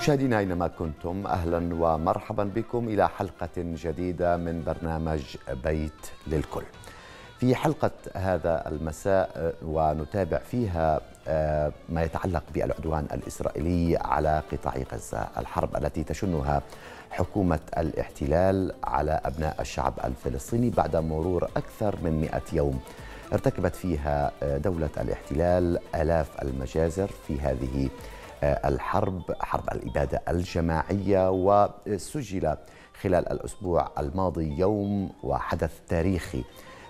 مشاهدينا اينما كنتم اهلا ومرحبا بكم الى حلقه جديده من برنامج بيت للكل. في حلقه هذا المساء آه، ونتابع فيها آه، ما يتعلق بالعدوان الاسرائيلي على قطاع غزه، الحرب التي تشنها حكومه الاحتلال على ابناء الشعب الفلسطيني بعد مرور اكثر من 100 يوم. ارتكبت فيها آه، دولة الاحتلال آلاف المجازر في هذه آه، الحرب حرب الإبادة الجماعية وسجل خلال الأسبوع الماضي يوم وحدث تاريخي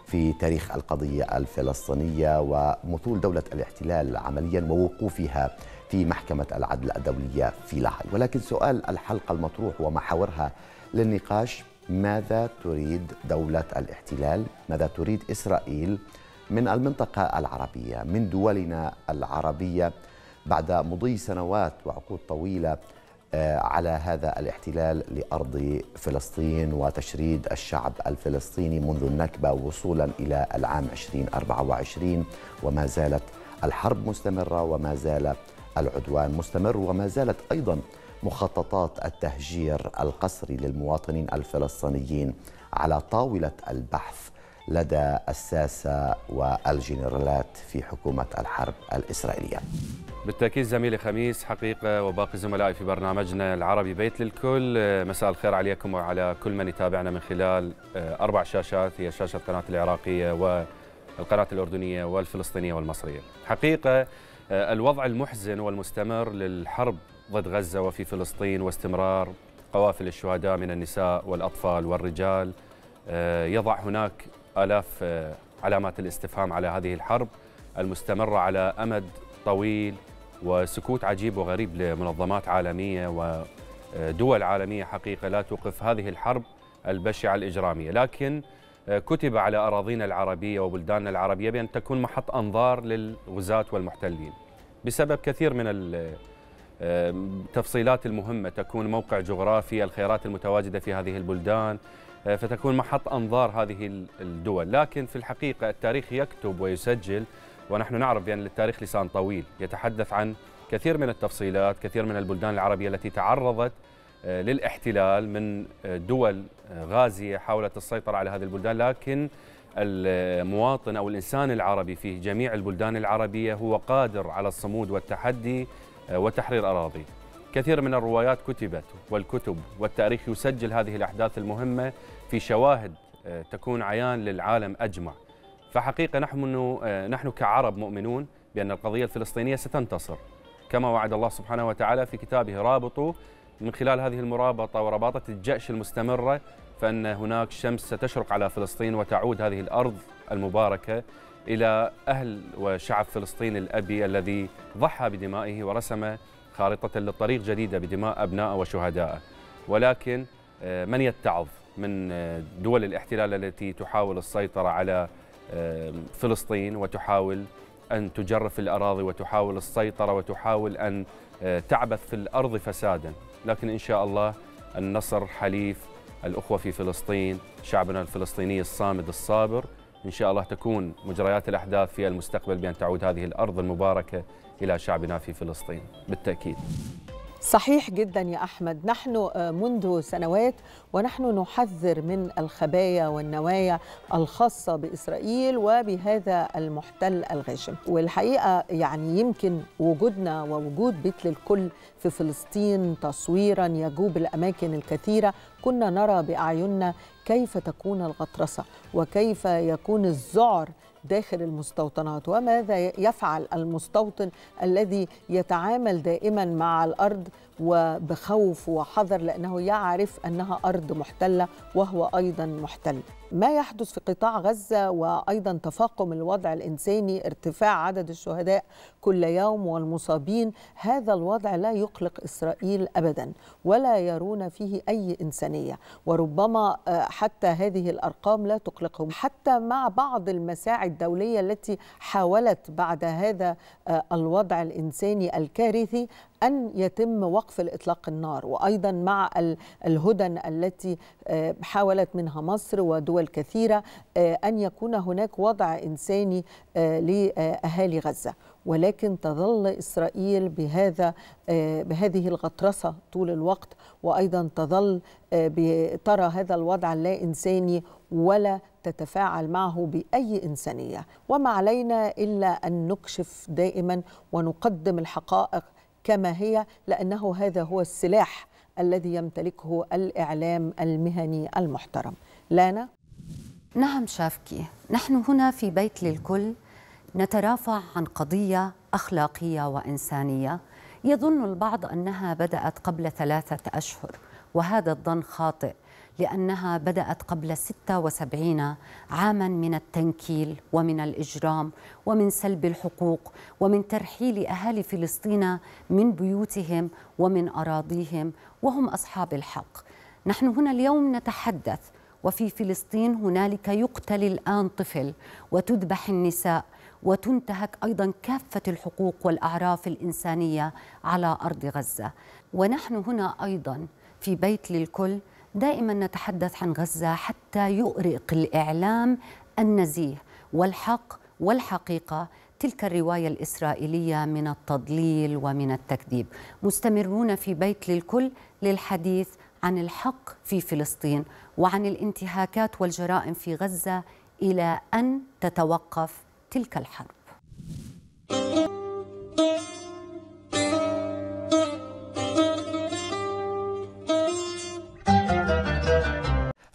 في تاريخ القضية الفلسطينية ومطول دولة الاحتلال عمليا ووقوفها في محكمة العدل الدولية في لاهاي ولكن سؤال الحلقة المطروح ومحاورها للنقاش ماذا تريد دولة الاحتلال ماذا تريد إسرائيل من المنطقة العربية من دولنا العربية بعد مضي سنوات وعقود طويله آه، على هذا الاحتلال لارض فلسطين وتشريد الشعب الفلسطيني منذ النكبه وصولا الى العام 2024 وما زالت الحرب مستمره وما زال العدوان مستمر وما زالت ايضا مخططات التهجير القسري للمواطنين الفلسطينيين على طاوله البحث لدى الساسه والجنرالات في حكومه الحرب الاسرائيليه بالتأكيد زميلي خميس حقيقة وباقي زملائي في برنامجنا العربي بيت للكل آه، مساء الخير عليكم وعلى كل من يتابعنا من خلال آه، أربع شاشات هي شاشة قناة العراقية والقناة الأردنية والفلسطينية والمصرية حقيقة آه، الوضع المحزن والمستمر للحرب ضد غزة وفي فلسطين واستمرار قوافل الشهداء من النساء والأطفال والرجال يضع هناك آلاف علامات الاستفهام على هذه الحرب المستمرة على أمد طويل وسكوت عجيب وغريب لمنظمات عالمية ودول عالمية حقيقة لا توقف هذه الحرب البشعة الإجرامية لكن آه، كتب على أراضينا العربية وبلداننا العربية بأن تكون محط أنظار للغزاة والمحتلين بسبب كثير من التفصيلات آه، المهمة تكون موقع جغرافي الخيرات المتواجدة في هذه البلدان آه، فتكون محط أنظار هذه الدول لكن في الحقيقة التاريخ يكتب ويسجل ونحن نعرف بأن التاريخ لسان طويل يتحدث عن كثير من التفصيلات كثير من البلدان العربية التي تعرضت آه، للاحتلال من آه، دول آه، غازية حاولت السيطرة على هذه البلدان لكن المواطن أو الإنسان العربي في جميع البلدان العربية هو قادر على الصمود والتحدي وتحرير أراضي كثير من الروايات كتبت والكتب والتاريخ يسجل هذه الأحداث المهمة في شواهد تكون عيان للعالم أجمع فحقيقة نحن, آه، نحن كعرب مؤمنون بأن القضية الفلسطينية ستنتصر كما وعد الله سبحانه وتعالى في كتابه رابطوا من خلال هذه المرابطة ورباطة الجأش المستمرة فأن هناك شمس ستشرق على فلسطين وتعود هذه الأرض المباركة إلى أهل وشعب فلسطين الأبي الذي ضحى بدمائه ورسم خارطة للطريق جديدة بدماء أبنائه وشهدائه ولكن آه، من يتعظ من آه، دول الاحتلال التي تحاول السيطرة على فلسطين وتحاول أن تجرف الأراضي وتحاول السيطرة وتحاول أن آه، تعبث في الأرض فسادا لكن إن شاء الله النصر حليف الأخوة في فلسطين شعبنا الفلسطيني الصامد الصابر إن شاء الله تكون مجريات الأحداث في المستقبل بأن تعود هذه الأرض المباركة إلى شعبنا في فلسطين بالتأكيد صحيح جدا يا احمد نحن آه، منذ سنوات ونحن نحذر من الخبايا والنوايا الخاصه باسرائيل وبهذا المحتل الغاشم والحقيقه يعني يمكن وجودنا ووجود بيت للكل في فلسطين تصويرا يجوب الاماكن الكثيره كنا نرى باعيننا كيف تكون الغطرسه وكيف يكون الذعر داخل المستوطنات وماذا يفعل المستوطن الذي يتعامل دائما مع الارض وبخوف وحذر لأنه يعرف أنها أرض محتلة وهو أيضا محتل ما يحدث في قطاع غزة وأيضا تفاقم الوضع الإنساني ارتفاع عدد الشهداء كل يوم والمصابين هذا الوضع لا يقلق إسرائيل أبدا ولا يرون فيه أي إنسانية وربما آه، حتى هذه الأرقام لا تقلقهم حتى مع بعض المساعي الدولية التي حاولت بعد هذا آه، الوضع الإنساني الكارثي أن يتم وقف الإطلاق النار وأيضا مع الهدن التي آه، حاولت منها مصر ودول كثيرة آه، أن يكون هناك وضع إنساني آه، لأهالي غزة ولكن تظل إسرائيل بهذا بهذه الغطرسة طول الوقت وأيضا تظل ترى هذا الوضع اللا إنساني ولا تتفاعل معه باي انسانيه وما علينا الا ان نكشف دائما ونقدم الحقائق كما هي لأنه هذا هو السلاح الذي يمتلكه الإعلام المهني المحترم لانا نعم شافكي نحن هنا في بيت للكل نترافع عن قضية أخلاقية وإنسانية يظن البعض أنها بدأت قبل ثلاثة أشهر وهذا الظن خاطئ لأنها بدأت قبل 76 عاما من التنكيل ومن الإجرام ومن سلب الحقوق ومن ترحيل أهالي فلسطين من بيوتهم ومن أراضيهم وهم أصحاب الحق نحن هنا اليوم نتحدث وفي فلسطين هنالك يقتل الآن طفل وتذبح النساء وتنتهك ايضا كافه الحقوق والاعراف الانسانيه على ارض غزه ونحن هنا ايضا في بيت للكل دائما نتحدث عن غزة حتى يؤرق الإعلام النزيه والحق والحقيقة تلك الرواية الإسرائيلية من التضليل ومن التكذيب مستمرون في بيت للكل للحديث عن الحق في فلسطين وعن الانتهاكات والجرائم في غزة إلى أن تتوقف تلك الحرب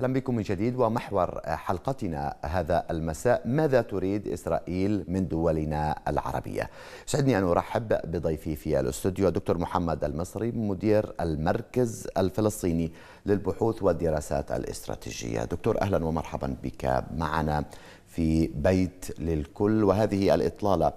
اهلا بكم من جديد ومحور حلقتنا هذا المساء ماذا تريد اسرائيل من دولنا العربيه؟ يسعدني ان ارحب بضيفي في الاستوديو الدكتور محمد المصري مدير المركز الفلسطيني للبحوث والدراسات الاستراتيجيه. دكتور اهلا ومرحبا بك معنا في بيت للكل وهذه الاطلاله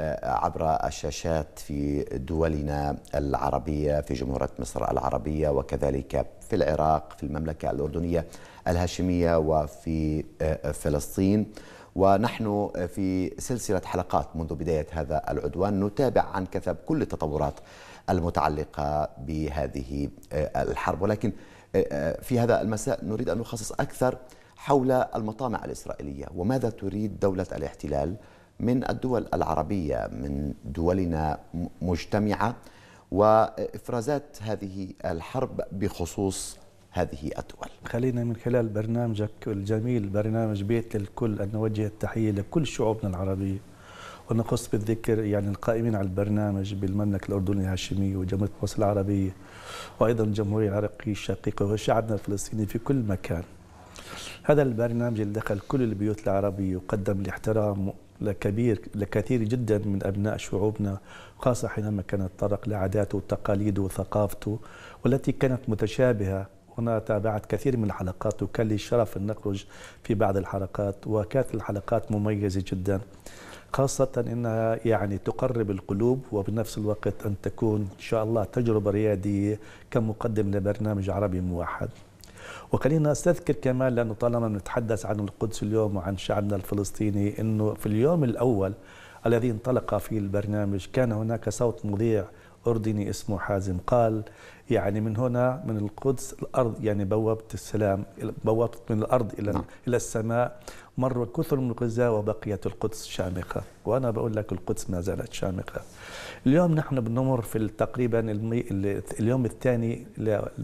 آه، عبر الشاشات في دولنا العربيه في جمهوريه مصر العربيه وكذلك في العراق في المملكة الأردنية الهاشمية وفي آه، آه، فلسطين ونحن آه، في سلسلة حلقات منذ بداية هذا العدوان نتابع عن كثب كل التطورات المتعلقة بهذه الحرب ولكن في هذا المساء نريد أن نخصص أكثر حول المطامع الإسرائيلية وماذا تريد دولة الاحتلال من الدول العربية من دولنا مجتمعة وإفرازات هذه الحرب بخصوص هذه الدول خلينا من خلال برنامجك الجميل برنامج بيت للكل أن نوجه التحية لكل شعوبنا العربية ونخص بالذكر يعني القائمين على البرنامج بالمملكة الأردنية الهاشمية وجمهورية مصر العربية وأيضا الجمهورية العراقية الشقيقة وشعبنا الفلسطيني في كل مكان هذا البرنامج اللي دخل كل البيوت العربية وقدم الاحترام لكبير لكثير جدا من أبناء شعوبنا خاصة حينما كان يتطرق لعاداته وتقاليده وثقافته والتي كانت متشابهة هنا تابعت كثير من الحلقات وكان لي شرف أن نخرج في بعض الحلقات وكانت الحلقات مميزة جدا خاصة أنها يعني تقرب القلوب وبنفس الوقت أن تكون إن شاء الله تجربة ريادية كمقدم لبرنامج عربي موحد وخلينا استذكر كمان لأنه طالما نتحدث عن القدس اليوم وعن شعبنا الفلسطيني أنه في اليوم الأول الذي انطلق فيه البرنامج كان هناك صوت مذيع أردني اسمه حازم قال يعني من هنا من القدس الأرض يعني بوابة السلام بوابة من الأرض إلى نعم. إلى السماء مر كثر من غزة وبقيت القدس شامخة وأنا بقول لك القدس ما زالت شامخة اليوم نحن بنمر في تقريبا المي... اليوم الثاني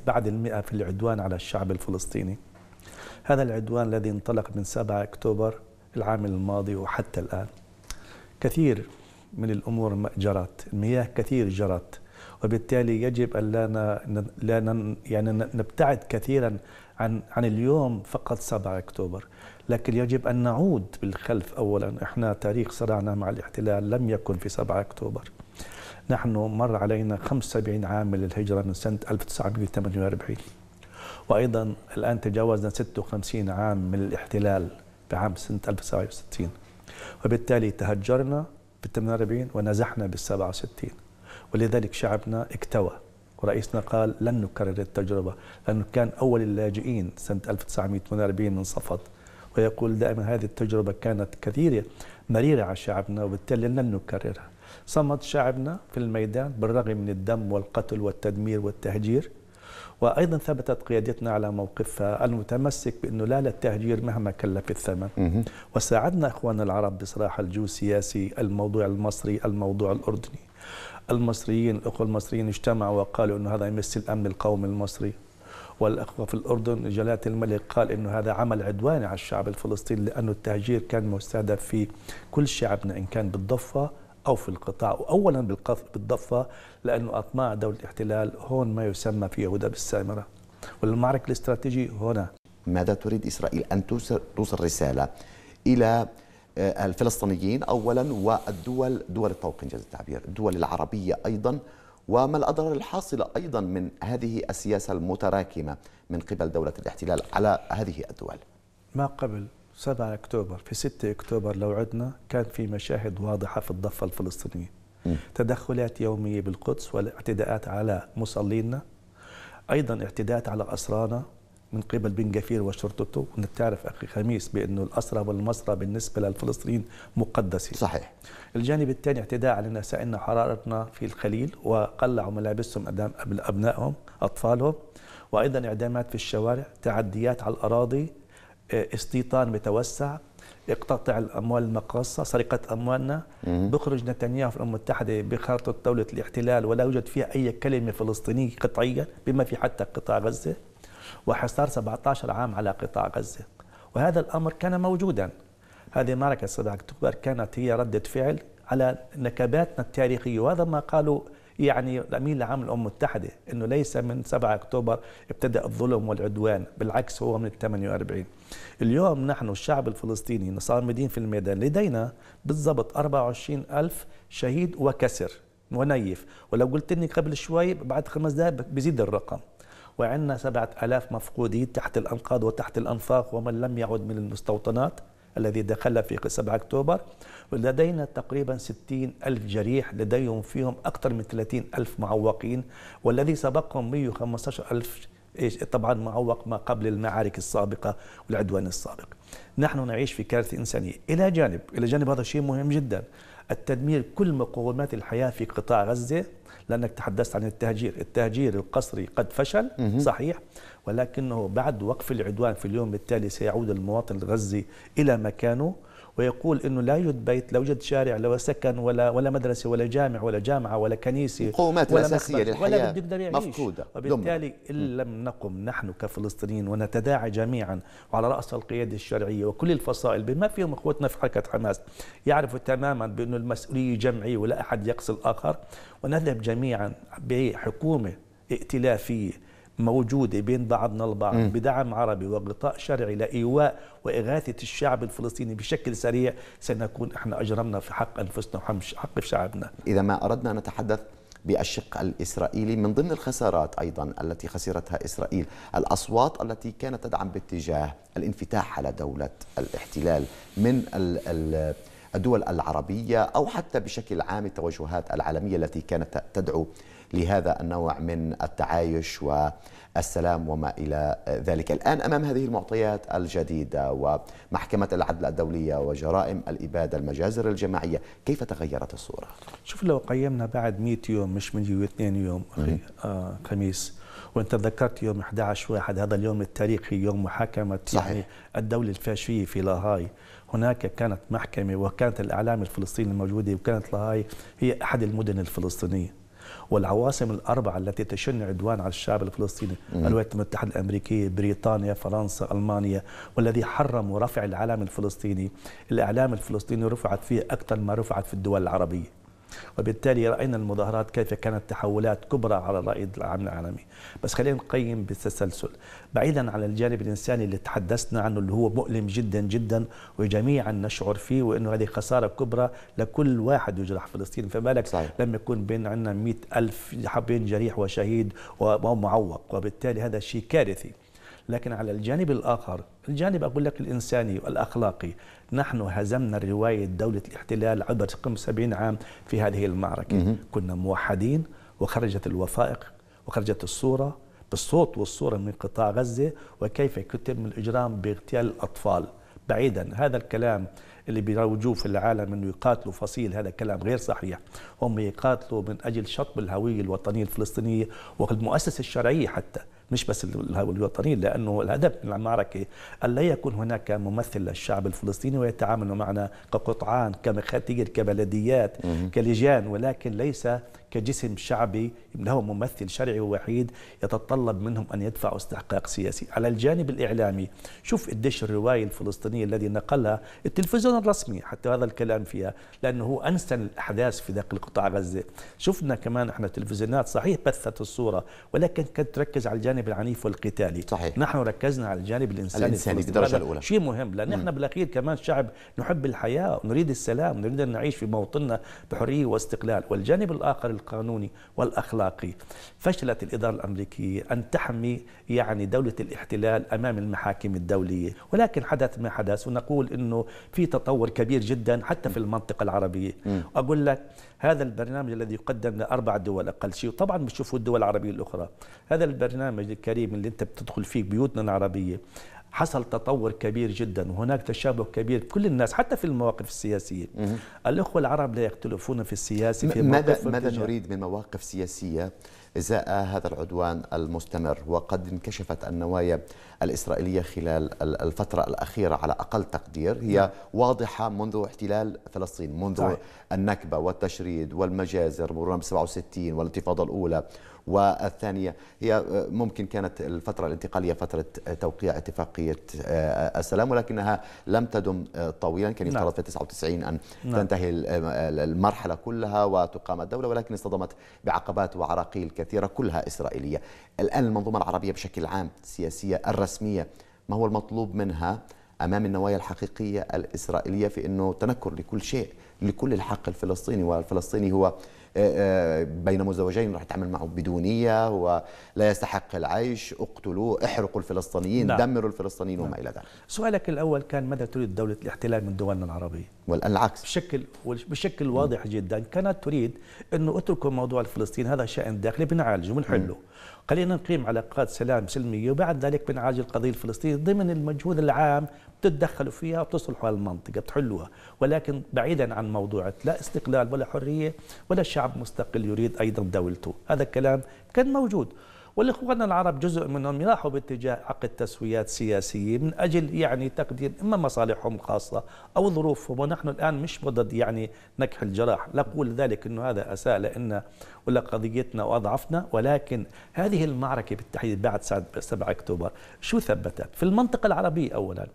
بعد المئة في العدوان على الشعب الفلسطيني هذا العدوان الذي انطلق من 7 أكتوبر العام الماضي وحتى الآن كثير من الأمور جرت المياه كثير جرت وبالتالي يجب أن لا لا يعني نبتعد كثيرا عن عن اليوم فقط 7 أكتوبر لكن يجب أن نعود بالخلف أولا إحنا تاريخ صراعنا مع الاحتلال لم يكن في 7 أكتوبر نحن مر علينا 75 عام من الهجرة من سنة 1948 وأيضا الآن تجاوزنا 56 عام من الاحتلال بعام سنة 1967 وبالتالي تهجرنا بال 48 ونزحنا بال 67 ولذلك شعبنا اكتوى ورئيسنا قال لن نكرر التجربة لأنه كان أول اللاجئين سنة 1948 من صفد ويقول دائما هذه التجربة كانت كثيرة مريرة على شعبنا وبالتالي لن نكررها صمد شعبنا في الميدان بالرغم من الدم والقتل والتدمير والتهجير وايضا ثبتت قيادتنا على موقفها المتمسك بانه لا للتهجير مهما كلف الثمن وساعدنا اخواننا العرب بصراحه الجو السياسي الموضوع المصري الموضوع الاردني المصريين الاخوه المصريين اجتمعوا وقالوا انه هذا يمس الامن القومي المصري والأخوة في الأردن جلالة الملك قال أنه هذا عمل عدواني على الشعب الفلسطيني لأنه التهجير كان مستهدف في كل شعبنا إن كان بالضفة أو في القطاع وأولا بالضفة لأنه أطماع دولة الاحتلال هون ما يسمى في يهودا بالسامرة والمعركة الاستراتيجية هنا ماذا تريد إسرائيل أن توصل رسالة إلى آه، الفلسطينيين أولا والدول دول الطوق جاز التعبير الدول العربية أيضا وما الأضرار الحاصلة أيضا من هذه السياسة المتراكمة من قبل دولة الاحتلال على هذه الدول ما قبل 7 أكتوبر في 6 أكتوبر لو عدنا كان في مشاهد واضحة في الضفة الفلسطينية م. تدخلات يومية بالقدس والاعتداءات على مصلينا أيضا اعتداءات على أسرانا من قبل بن جفير وشرطته وانت تعرف اخي خميس بانه الاسرى والمسرى بالنسبه للفلسطينيين مقدسة صحيح الجانب الثاني اعتداء على نسائنا حرارتنا في الخليل وقلعوا ملابسهم امام ابنائهم اطفالهم وايضا اعدامات في الشوارع تعديات على الاراضي آه، استيطان متوسع اقتطع الاموال المقاصه سرقه اموالنا بخرج نتنياهو في الامم المتحده بخارطه دوله الاحتلال ولا يوجد فيها اي كلمه فلسطينيه قطعيا بما في حتى قطاع غزه وحصار 17 عام على قطاع غزة وهذا الأمر كان موجودا هذه معركة 7 أكتوبر كانت هي ردة فعل على نكباتنا التاريخية وهذا ما قالوا يعني الامين العام للامم المتحده انه ليس من 7 اكتوبر ابتدا الظلم والعدوان بالعكس هو من 48 اليوم نحن الشعب الفلسطيني نصامدين في الميدان لدينا بالضبط 24 ألف شهيد وكسر ونيف ولو قلت لي قبل شوي بعد خمس دقائق بزيد الرقم وعندنا سبعة ألاف مفقودين تحت الأنقاض وتحت الأنفاق ومن لم يعد من المستوطنات الذي دخل في 7 أكتوبر ولدينا تقريبا 60 ألف جريح لديهم فيهم أكثر من 30 ألف معوقين والذي سبقهم 115 ألف طبعا معوق ما قبل المعارك السابقة والعدوان السابق نحن نعيش في كارثة إنسانية إلى جانب إلى جانب هذا شيء مهم جدا التدمير كل مقومات الحياة في قطاع غزة لأنك تحدثت عن التهجير التهجير القسري قد فشل صحيح ولكنه بعد وقف العدوان في اليوم التالي سيعود المواطن الغزي إلى مكانه ويقول انه لا يوجد بيت لا يوجد شارع لا سكن ولا ولا مدرسه ولا جامع ولا جامعه ولا كنيسه القومات اساسيه للحياه ولا بيقدر يعيش مفقوده وبالتالي ان لم نقم نحن كفلسطينيين ونتداعى جميعا وعلى راس القياده الشرعيه وكل الفصائل بما فيهم اخوتنا في حركه حماس يعرفوا تماما بانه المسؤوليه جمعيه ولا احد يقصي الاخر ونذهب جميعا بحكومه ائتلافيه موجودة بين بعضنا البعض بدعم عربي وغطاء شرعي لإيواء وإغاثة الشعب الفلسطيني بشكل سريع سنكون إحنا أجرمنا في حق أنفسنا وحق شعبنا إذا ما أردنا أن نتحدث بالشق الإسرائيلي من ضمن الخسارات أيضا التي خسرتها إسرائيل الأصوات التي كانت تدعم باتجاه الانفتاح على دولة الاحتلال من ال الدول العربية أو حتى بشكل عام التوجهات العالمية التي كانت تدعو لهذا النوع من التعايش والسلام وما إلى ذلك الآن أمام هذه المعطيات الجديدة ومحكمة العدل الدولية وجرائم الإبادة المجازر الجماعية كيف تغيرت الصورة؟ شوف لو قيمنا بعد 100 يوم مش من 200 يوم أخي آه خميس وانت ذكرت يوم 11 واحد هذا اليوم التاريخي يوم محاكمة صحيح. يعني الدولة الفاشية في لاهاي هناك كانت محكمة وكانت الأعلام الفلسطيني الموجودة وكانت لاهاي هي أحد المدن الفلسطينية والعواصم الأربعة التي تشن عدوان على الشعب الفلسطيني الولايات المتحدة الأمريكية بريطانيا فرنسا ألمانيا والذي حرموا رفع العلم الفلسطيني الإعلام الفلسطيني رفعت فيه أكثر ما رفعت في الدول العربية وبالتالي راينا المظاهرات كيف كانت تحولات كبرى على الراي العام العالمي بس خلينا نقيم بالتسلسل بعيدا عن الجانب الانساني اللي تحدثنا عنه اللي هو مؤلم جدا جدا وجميعا نشعر فيه وانه هذه خساره كبرى لكل واحد يجرح فلسطين فما بالك لما يكون بين عندنا 100 ألف حبين جريح وشهيد ومعوق وبالتالي هذا شيء كارثي لكن على الجانب الآخر الجانب أقول لك الإنساني والأخلاقي نحن هزمنا رواية دولة الاحتلال عبر 75 عام في هذه المعركة مم. كنا موحدين وخرجت الوثائق وخرجت الصورة بالصوت والصورة من قطاع غزة وكيف يتم الإجرام باغتيال الأطفال بعيدا هذا الكلام اللي بيروجوه في العالم انه يقاتلوا فصيل هذا كلام غير صحيح هم يقاتلوا من اجل شطب الهويه الوطنيه الفلسطينيه والمؤسسه الشرعيه حتى مش بس الوطنيين لأنه الهدف من المعركة ألا يكون هناك ممثل للشعب الفلسطيني ويتعامل معنا كقطعان كمخاتير كبلديات كلجان ولكن ليس كجسم شعبي له ممثل شرعي ووحيد يتطلب منهم أن يدفعوا استحقاق سياسي على الجانب الإعلامي شوف قديش الرواية الفلسطينية الذي نقلها التلفزيون الرسمي حتى هذا الكلام فيها لأنه هو أنسن الأحداث في داخل قطاع غزة شفنا كمان احنا التلفزيونات صحيح بثت الصورة ولكن كانت تركز على الجانب العنيف والقتالي صحيح. نحن ركزنا على الجانب الإنساني, الإنساني الدرجه الأولى شيء مهم لأن احنا بالأخير كمان شعب نحب الحياة ونريد السلام ونريد أن نعيش في موطننا بحرية واستقلال والجانب الآخر القانوني والأخلاقي فشلت الإدارة الأمريكية أن تحمي يعني دولة الاحتلال أمام المحاكم الدولية ولكن حدث ما حدث ونقول أنه في تطور كبير جدا حتى في المنطقة العربية أقول لك هذا البرنامج الذي يقدم لأربع دول أقل شيء وطبعا بتشوفوا الدول العربية الأخرى هذا البرنامج الكريم اللي أنت بتدخل فيه بيوتنا العربية حصل تطور كبير جدا وهناك تشابه كبير كل الناس حتى في المواقف السياسية الأخوة العرب لا يختلفون في السياسة في ماذا, ماذا نريد من مواقف سياسية إزاء هذا العدوان المستمر وقد انكشفت النوايا الإسرائيلية خلال الفترة الأخيرة على أقل تقدير هي نعم. واضحة منذ احتلال فلسطين منذ صحيح. النكبة والتشريد والمجازر مرورا ب 67 والانتفاضة الأولى والثانية هي آه، ممكن كانت الفترة الانتقالية فترة آه، توقيع اتفاقية آه، السلام ولكنها لم تدم طويلا كان يفترض نعم. في 99 أن نعم. تنتهي المرحلة كلها وتقام الدولة ولكن اصطدمت بعقبات وعراقيل كثيرة كلها إسرائيلية الآن المنظومة العربية بشكل عام السياسية الرسمية ما هو المطلوب منها امام النوايا الحقيقيه الاسرائيليه في انه تنكر لكل شيء لكل الحق الفلسطيني والفلسطيني هو آه، آه، بين مزوجين راح يتعامل معه بدونيه ولا يستحق العيش اقتلوه احرقوا الفلسطينيين نعم. دمروا الفلسطينيين نعم. وما الى ذلك سؤالك الاول كان ماذا تريد دوله الاحتلال من دولنا العربيه والان العكس بشكل بشكل واضح م. جدا كانت تريد انه اتركوا موضوع فلسطين هذا شان داخلي بنعالجه بنحله خلينا نقيم علاقات سلام سلمية وبعد ذلك بنعالج القضية الفلسطينية ضمن المجهود العام بتتدخلوا فيها وبتصلحوا المنطقة بتحلوها ولكن بعيدا عن موضوع لا استقلال ولا حرية ولا شعب مستقل يريد أيضا دولته هذا الكلام كان موجود والإخوان العرب جزء منهم راحوا باتجاه عقد تسويات سياسية من أجل يعني تقدير إما مصالحهم الخاصة أو ظروفهم ونحن الآن مش ضد يعني نكح الجراح لا أقول ذلك أنه هذا أساء لنا ولا قضيتنا وأضعفنا ولكن هذه المعركة بالتحديد بعد 7 أكتوبر شو ثبتت في المنطقة العربية أولا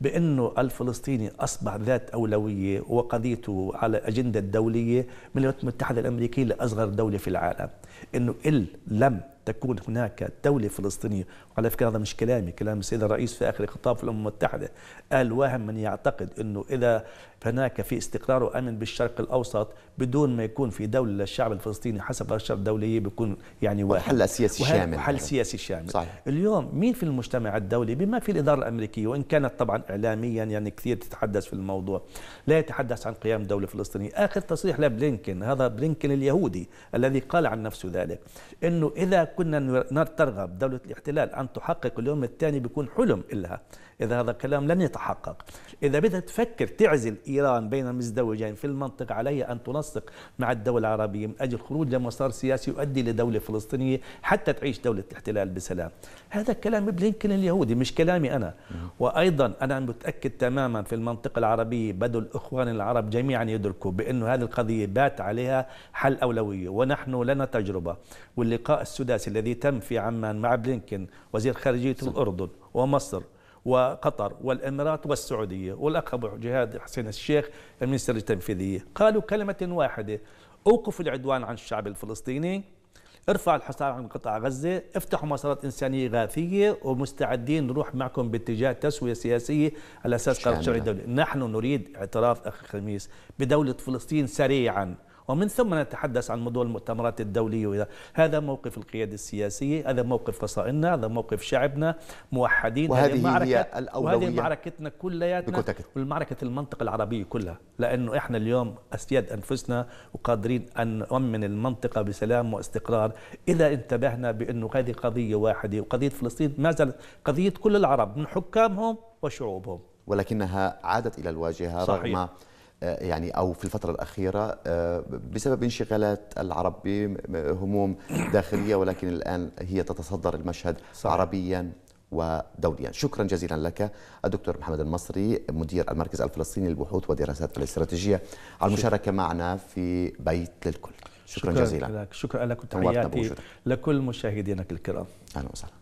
بأنه الفلسطيني أصبح ذات أولوية وقضيته على أجندة دولية من الولايات المتحدة الأمريكية لأصغر دولة في العالم أنه إل لم تكون هناك دولة فلسطينية وعلى فكرة هذا مش كلامي كلام السيد الرئيس في آخر خطاب في الأمم المتحدة قال واهم من يعتقد أنه إذا هناك في استقرار وامن بالشرق الاوسط بدون ما يكون في دوله للشعب الفلسطيني حسب الاشاره الدوليه بيكون يعني واحد حل سياسي شامل حل يعني. سياسي شامل صحيح. اليوم مين في المجتمع الدولي بما في الاداره الامريكيه وان كانت طبعا اعلاميا يعني كثير تتحدث في الموضوع لا يتحدث عن قيام دوله فلسطينيه اخر تصريح لبلينكن هذا بلينكن اليهودي الذي قال عن نفسه ذلك انه اذا كنا ترغب دوله الاحتلال ان تحقق اليوم الثاني بيكون حلم لها اذا هذا الكلام لن يتحقق اذا بدها تفكر تعزل إيران بين المزدوجين في المنطقة عليها أن تنسق مع الدول العربية من أجل خروج لمسار سياسي يؤدي لدولة فلسطينية حتى تعيش دولة احتلال بسلام هذا كلام بلينكن اليهودي مش كلامي أنا وأيضا أنا متأكد تماما في المنطقة العربية بدو الإخوان العرب جميعا يدركوا بأنه هذه القضية بات عليها حل أولوية ونحن لنا تجربة واللقاء السداسي الذي تم في عمان مع بلينكن وزير خارجية الأردن ومصر وقطر والإمارات والسعودية والأخ أبو جهاد حسين الشيخ المنستر التنفيذية قالوا كلمة واحدة أوقف العدوان عن الشعب الفلسطيني ارفع الحصار عن قطاع غزة افتحوا مسارات إنسانية غاثية ومستعدين نروح معكم باتجاه تسوية سياسية على أساس قرار شرعي دولي نحن نريد اعتراف أخي خميس بدولة فلسطين سريعاً ومن ثم نتحدث عن موضوع المؤتمرات الدولية وإذا هذا موقف القيادة السياسية هذا موقف فصائلنا هذا موقف شعبنا موحدين وهذه هذه المعركة هي الأولوية وهذه معركتنا كلياتنا والمعركة المنطقة العربية كلها لأنه إحنا اليوم أسياد أنفسنا وقادرين أن نؤمن المنطقة بسلام واستقرار إذا انتبهنا بأنه هذه قضية واحدة وقضية فلسطين ما زالت قضية كل العرب من حكامهم وشعوبهم ولكنها عادت إلى الواجهة صحيح. رغم آه، يعني او في الفتره الاخيره آه، بسبب انشغالات العرب بهموم داخليه ولكن الان هي تتصدر المشهد صحيح. عربيا ودوليا شكرا جزيلا لك الدكتور محمد المصري مدير المركز الفلسطيني للبحوث والدراسات الاستراتيجيه على المشاركه معنا في بيت للكل شكرا, شكرا جزيلا لك شكرا لك وتحياتي لكل مشاهدينك الكرام اهلا وسهلا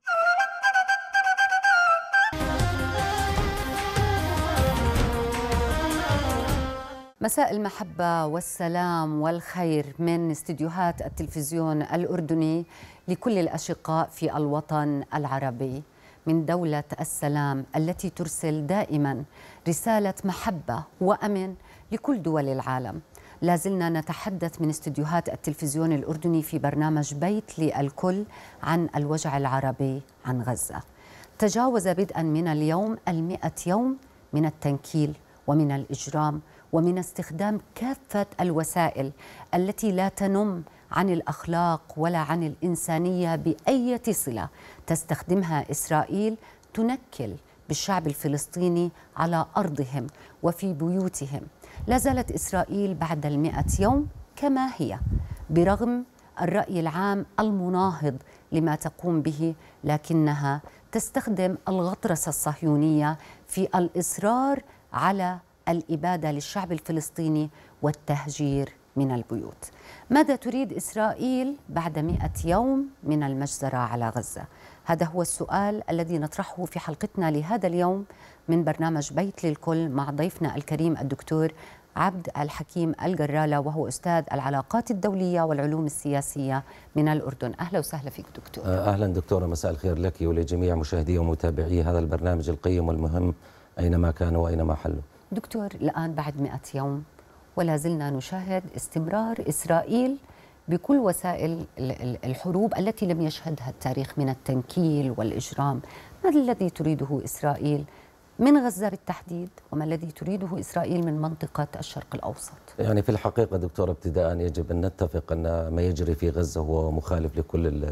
مساء المحبة والسلام والخير من استديوهات التلفزيون الأردني لكل الأشقاء في الوطن العربي من دولة السلام التي ترسل دائما رسالة محبة وأمن لكل دول العالم لازلنا نتحدث من استديوهات التلفزيون الأردني في برنامج بيت للكل عن الوجع العربي عن غزة تجاوز بدءا من اليوم المئة يوم من التنكيل ومن الإجرام ومن استخدام كافة الوسائل التي لا تنم عن الأخلاق ولا عن الإنسانية بأية صلة تستخدمها إسرائيل تنكل بالشعب الفلسطيني على أرضهم وفي بيوتهم لا زالت إسرائيل بعد المئة يوم كما هي برغم الرأي العام المناهض لما تقوم به لكنها تستخدم الغطرسة الصهيونية في الإصرار على الإبادة للشعب الفلسطيني والتهجير من البيوت ماذا تريد إسرائيل بعد مئة يوم من المجزرة على غزة؟ هذا هو السؤال الذي نطرحه في حلقتنا لهذا اليوم من برنامج بيت للكل مع ضيفنا الكريم الدكتور عبد الحكيم الجرالة وهو أستاذ العلاقات الدولية والعلوم السياسية من الأردن أهلا وسهلا فيك دكتور أه، أهلا دكتورة مساء الخير لك ولجميع مشاهدي ومتابعي هذا البرنامج القيم والمهم أينما كانوا وأينما حلوا دكتور الآن بعد 100 يوم ولا زلنا نشاهد استمرار إسرائيل بكل وسائل الحروب التي لم يشهدها التاريخ من التنكيل والإجرام ما الذي تريده إسرائيل من غزة بالتحديد وما الذي تريده إسرائيل من منطقة الشرق الأوسط يعني في الحقيقة دكتور ابتداء يجب أن نتفق أن ما يجري في غزة هو مخالف لكل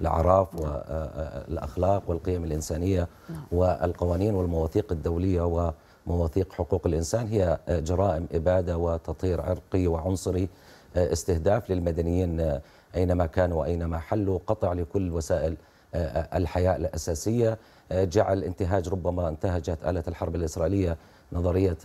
الأعراف نعم. والأخلاق والقيم الإنسانية نعم. والقوانين والمواثيق الدولية و مواثيق حقوق الإنسان هي جرائم إبادة وتطهير عرقي وعنصري آه، استهداف للمدنيين آه، أينما كانوا وأينما حلوا قطع لكل وسائل آه، الحياة الأساسية جعل انتهاج ربما انتهجت آلة الحرب الإسرائيلية نظرية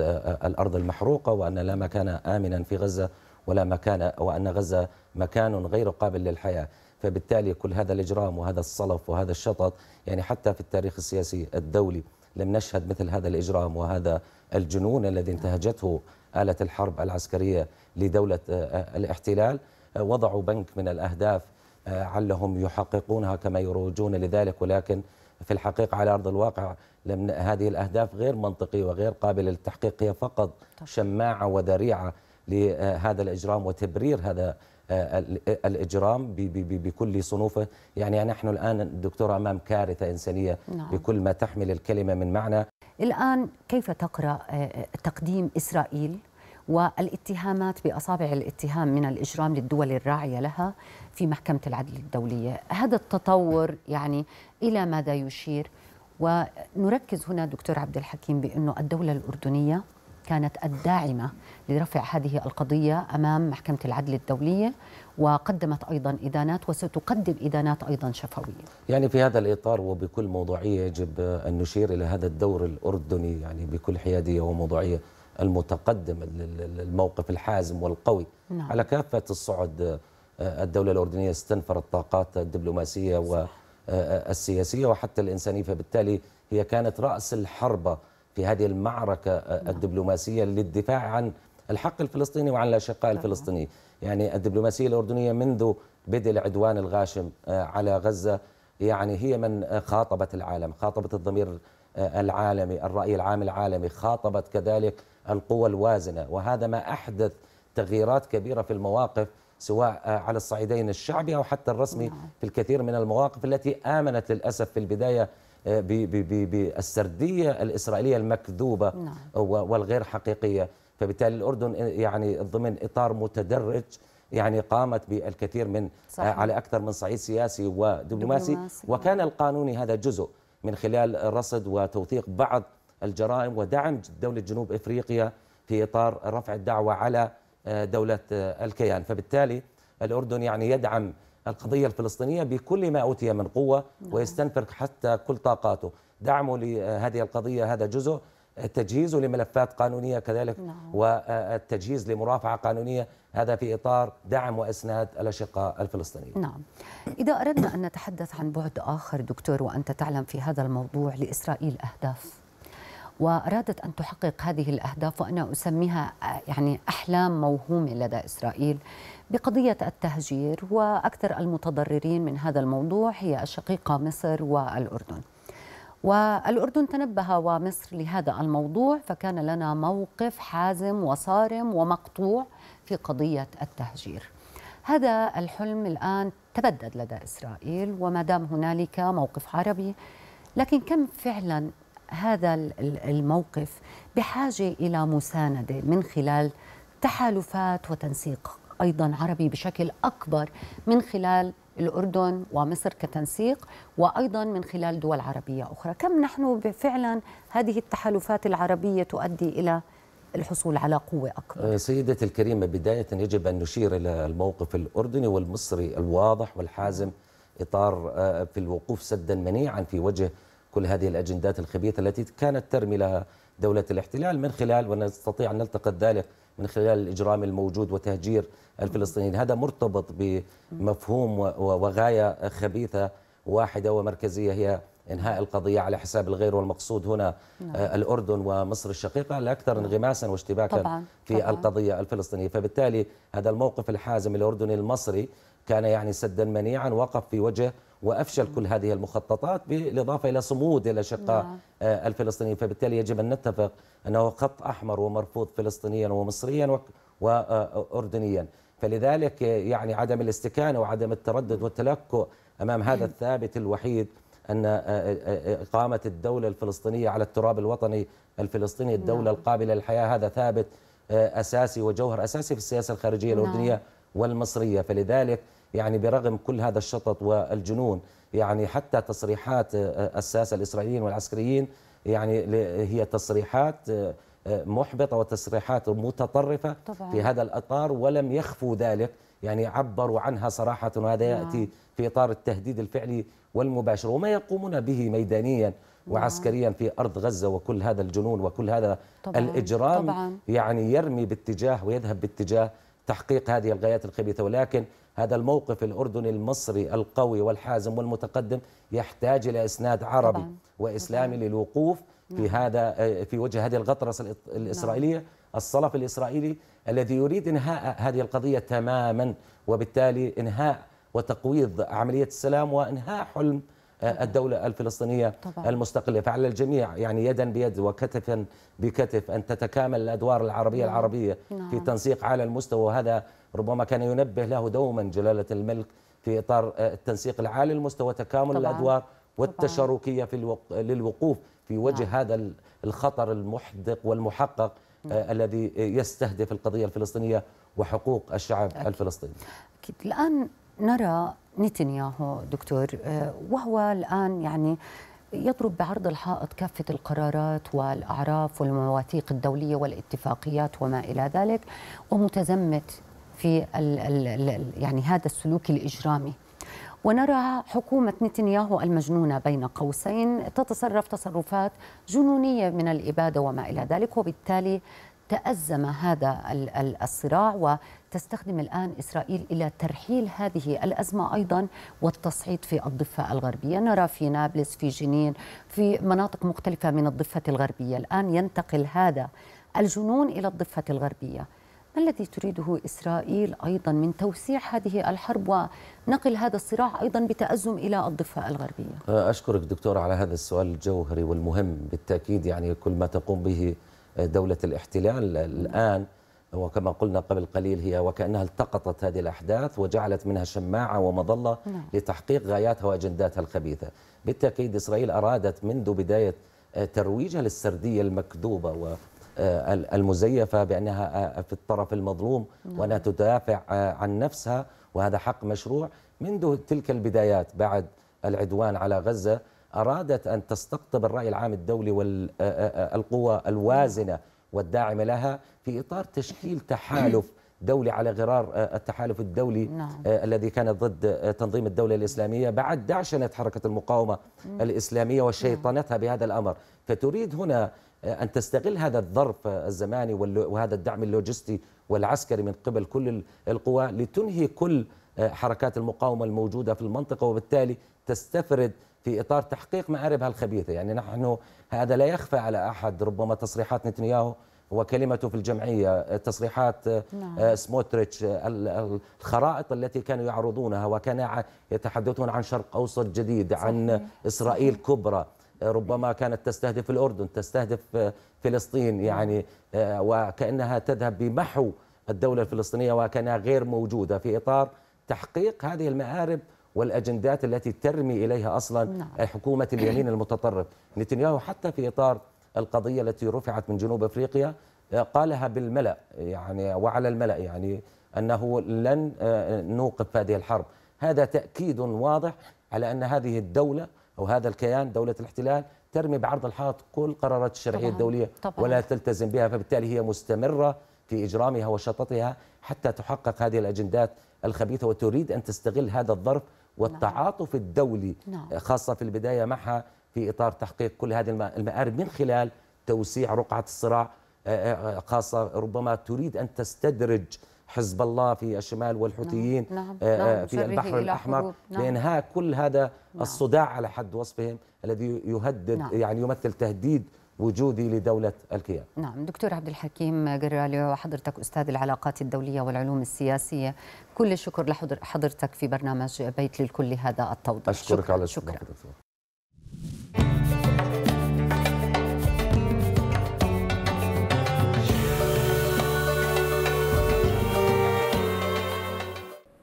الأرض المحروقة وأن لا مكان آمنا في غزة ولا مكان وأن غزة مكان غير قابل للحياة فبالتالي كل هذا الإجرام وهذا الصلف وهذا الشطط يعني حتى في التاريخ السياسي الدولي لم نشهد مثل هذا الإجرام وهذا الجنون الذي انتهجته آلة الحرب العسكرية لدولة آه، آه، الاحتلال آه، وضعوا بنك من الأهداف علهم يحققونها كما يروجون لذلك ولكن في الحقيقة على أرض الواقع لم هذه الأهداف غير منطقية وغير قابلة للتحقيق هي فقط شماعة وذريعة لهذا الإجرام وتبرير هذا الإجرام بكل صنوفه يعني نحن الآن دكتور أمام كارثة إنسانية نعم. بكل ما تحمل الكلمة من معنى الآن كيف تقرأ آه، تقديم إسرائيل والاتهامات باصابع الاتهام من الاجرام للدول الراعيه لها في محكمه العدل الدوليه، هذا التطور يعني الى ماذا يشير؟ ونركز هنا دكتور عبد الحكيم بانه الدوله الاردنيه كانت الداعمة لرفع هذه القضية أمام محكمة العدل الدولية وقدمت أيضا إدانات وستقدم إدانات أيضا شفوية يعني في هذا الإطار وبكل موضوعية يجب أن نشير إلى هذا الدور الأردني يعني بكل حيادية وموضوعية المتقدم الموقف الحازم والقوي نعم. على كافة الصعد آه، الدولة الأردنية استنفرت طاقات الدبلوماسية صح. والسياسية وحتى الإنسانية فبالتالي هي كانت رأس الحربة في هذه المعركة نعم. الدبلوماسية للدفاع عن الحق الفلسطيني وعن الأشقاء نعم. الفلسطينيين يعني الدبلوماسية الأردنية منذ بدء العدوان الغاشم آه، على غزة يعني هي من آه، خاطبت العالم خاطبت الضمير آه، العالمي الرأي العام العالمي خاطبت كذلك القوى الوازنة وهذا ما أحدث تغييرات كبيرة في المواقف سواء على الصعيدين الشعبي أو حتى الرسمي نعم. في الكثير من المواقف التي آمنت للأسف في البداية آه، بالسرديه الاسرائيليه المكذوبه نعم. والغير حقيقيه فبالتالي الاردن آه، يعني ضمن اطار متدرج يعني قامت بالكثير من آه، صحيح. على اكثر من صعيد سياسي ودبلوماسي وكان القانوني هذا جزء من خلال رصد وتوثيق بعض الجرائم ودعم دوله جنوب افريقيا في اطار رفع الدعوه على دوله الكيان فبالتالي الاردن يعني يدعم القضية الفلسطينية بكل ما أوتي من قوة نعم. ويستنفر حتى كل طاقاته دعمه لهذه القضية هذا جزء تجهيزه لملفات قانونية كذلك نعم. والتجهيز لمرافعة قانونية هذا في إطار دعم وإسناد الأشقاء الفلسطينيين نعم إذا أردنا أن نتحدث عن بعد آخر دكتور وأنت تعلم في هذا الموضوع لإسرائيل أهداف وأرادت أن تحقق هذه الأهداف وأنا أسميها يعني أحلام موهومة لدى إسرائيل بقضية التهجير وأكثر المتضررين من هذا الموضوع هي الشقيقة مصر والأردن والأردن تنبه ومصر لهذا الموضوع فكان لنا موقف حازم وصارم ومقطوع في قضية التهجير هذا الحلم الآن تبدد لدى إسرائيل وما دام هنالك موقف عربي لكن كم فعلا هذا الموقف بحاجة إلى مساندة من خلال تحالفات وتنسيق أيضا عربي بشكل أكبر من خلال الأردن ومصر كتنسيق وأيضا من خلال دول عربية أخرى كم نحن فعلا هذه التحالفات العربية تؤدي إلى الحصول على قوة أكبر آه، سيدتي الكريمة بداية يجب أن نشير إلى الموقف الأردني والمصري الواضح والحازم إطار آه، في الوقوف سدا منيعا في وجه كل هذه الأجندات الخبيثة التي كانت ترمي لها دولة الاحتلال من خلال ونستطيع أن نلتقط ذلك من خلال الإجرام الموجود وتهجير الفلسطينيين هذا مرتبط بمفهوم وغاية خبيثة واحدة ومركزية هي إنهاء القضية على حساب الغير والمقصود هنا نعم. آه، الأردن ومصر الشقيقة لأكثر انغماسا واشتباكا طبعاً. في طبعاً. القضية الفلسطينية فبالتالي هذا الموقف الحازم الأردني المصري كان يعني سدا منيعا وقف في وجه وافشل كل نعم. هذه المخططات بالاضافه الى صمود الى شقه نعم. آه، الفلسطينيين فبالتالي يجب ان نتفق انه خط احمر ومرفوض فلسطينيا ومصريا واردنيا آه، فلذلك يعني عدم الاستكانة وعدم التردد والتلكؤ أمام هذا الثابت الوحيد أن آه، آه، آه، إقامة الدولة الفلسطينية على التراب الوطني الفلسطيني الدولة نعم. القابلة للحياة هذا ثابت أساسي وجوهر أساسي في السياسة الخارجية نعم. الأردنية والمصرية فلذلك يعني برغم كل هذا الشطط والجنون يعني حتى تصريحات الساسة الإسرائيليين والعسكريين يعني هي تصريحات محبطة وتصريحات متطرفة طبعا. في هذا الأطار ولم يخفوا ذلك يعني عبروا عنها صراحة وهذا نعم. يأتي في إطار التهديد الفعلي والمباشر وما يقومون به ميدانيا نعم. وعسكريا في أرض غزة وكل هذا الجنون وكل هذا طبعا. الإجرام طبعا. يعني يرمي باتجاه ويذهب باتجاه تحقيق هذه الغايات الخبيثة ولكن هذا الموقف الأردني المصري القوي والحازم والمتقدم يحتاج إلى إسناد عربي طبعا. وإسلامي طبعا. للوقوف في نعم. هذا آه، في وجه هذه الغطرسه الاسرائيليه نعم. الصلف الاسرائيلي الذي يريد انهاء هذه القضيه تماما وبالتالي انهاء وتقويض عمليه السلام وانهاء حلم آه، الدولة الفلسطينية طبعا. المستقلة فعلى الجميع يعني يدا بيد وكتفا بكتف أن تتكامل الأدوار العربية نعم. العربية نعم. في تنسيق على المستوى وهذا ربما كان ينبه له دوما جلالة الملك في إطار آه، التنسيق العالي المستوى تكامل طبعا. الأدوار والتشاركية في الوق... للوقوف في وجه نعم. هذا الخطر المحدق والمحقق آه الذي يستهدف القضية الفلسطينية وحقوق الشعب أكيد. الفلسطيني أكيد. الآن نرى نتنياهو دكتور آه، وهو الآن يعني يضرب بعرض الحائط كافة القرارات والأعراف والمواثيق الدولية والاتفاقيات وما إلى ذلك ومتزمت في الـ ال ال يعني هذا السلوك الإجرامي ونرى حكومة نتنياهو المجنونة بين قوسين تتصرف تصرفات جنونية من الإبادة وما إلى ذلك وبالتالي تأزم هذا الصراع وتستخدم الآن إسرائيل إلى ترحيل هذه الأزمة أيضا والتصعيد في الضفة الغربية نرى في نابلس في جنين في مناطق مختلفة من الضفة الغربية الآن ينتقل هذا الجنون إلى الضفة الغربية ما الذي تريده إسرائيل أيضا من توسيع هذه الحرب ونقل هذا الصراع أيضا بتأزم إلى الضفة الغربية أشكرك دكتور على هذا السؤال الجوهري والمهم بالتأكيد يعني كل ما تقوم به دولة الاحتلال الآن وكما قلنا قبل قليل هي وكأنها التقطت هذه الأحداث وجعلت منها شماعة ومظلة نعم. لتحقيق غاياتها وأجنداتها الخبيثة بالتأكيد إسرائيل أرادت منذ بداية ترويجها للسردية المكذوبة آه، المزيفة بأنها آه، في الطرف المظلوم نعم. وأنها تدافع آه، عن نفسها وهذا حق مشروع منذ تلك البدايات بعد العدوان على غزة أرادت أن تستقطب الرأي العام الدولي والقوى الوازنة والداعمة لها في إطار تشكيل تحالف دولي على غرار آه، التحالف الدولي نعم. آه، الذي كان ضد آه، تنظيم الدولة الإسلامية بعد دعشنة حركة المقاومة مم. الإسلامية وشيطنتها نعم. بهذا الأمر فتريد هنا أن تستغل هذا الظرف الزماني وهذا الدعم اللوجستي والعسكري من قبل كل القوى لتنهي كل حركات المقاومة الموجودة في المنطقة وبالتالي تستفرد في إطار تحقيق مآربها الخبيثة يعني نحن هذا لا يخفى على أحد ربما تصريحات نتنياهو وكلمته في الجمعية تصريحات آه، نعم. آه، سموتريتش الخرائط التي كانوا يعرضونها وكان يتحدثون عن شرق أوسط جديد صحيح. عن إسرائيل كبرى آه، ربما كانت تستهدف الأردن تستهدف فلسطين نعم. يعني وكأنها تذهب بمحو الدولة الفلسطينية وكانها غير موجودة في إطار تحقيق هذه المآرب والأجندات التي ترمي إليها أصلا نعم. حكومة اليمين المتطرف نتنياهو حتى في إطار القضية التي رفعت من جنوب أفريقيا آه، قالها بالملأ يعني وعلى الملأ يعني أنه لن آه، نوقف هذه الحرب هذا تأكيد واضح على أن هذه الدولة أو هذا الكيان دولة الاحتلال ترمي بعرض الحائط كل قرارات الشرعية طبعا الدولية طبعا ولا تلتزم بها فبالتالي هي مستمرة في إجرامها وشططها حتى تحقق هذه الأجندات الخبيثة وتريد أن تستغل هذا الظرف نعم. والتعاطف الدولي نعم. خاصة في البداية معها في إطار تحقيق كل هذه المآرب من خلال توسيع رقعة الصراع خاصة ربما تريد أن تستدرج حزب الله في الشمال والحوثيين نعم. نعم. نعم، في البحر الأحمر نعم. لإنهاء كل هذا نعم. الصداع على حد وصفهم الذي يهدد نعم. يعني يمثل تهديد وجودي لدولة الكيان نعم دكتور عبد الحكيم جرالي وحضرتك أستاذ العلاقات الدولية والعلوم السياسية كل الشكر لحضرتك في برنامج بيت للكل هذا التوضيح أشكرك شكرا. على شكرا.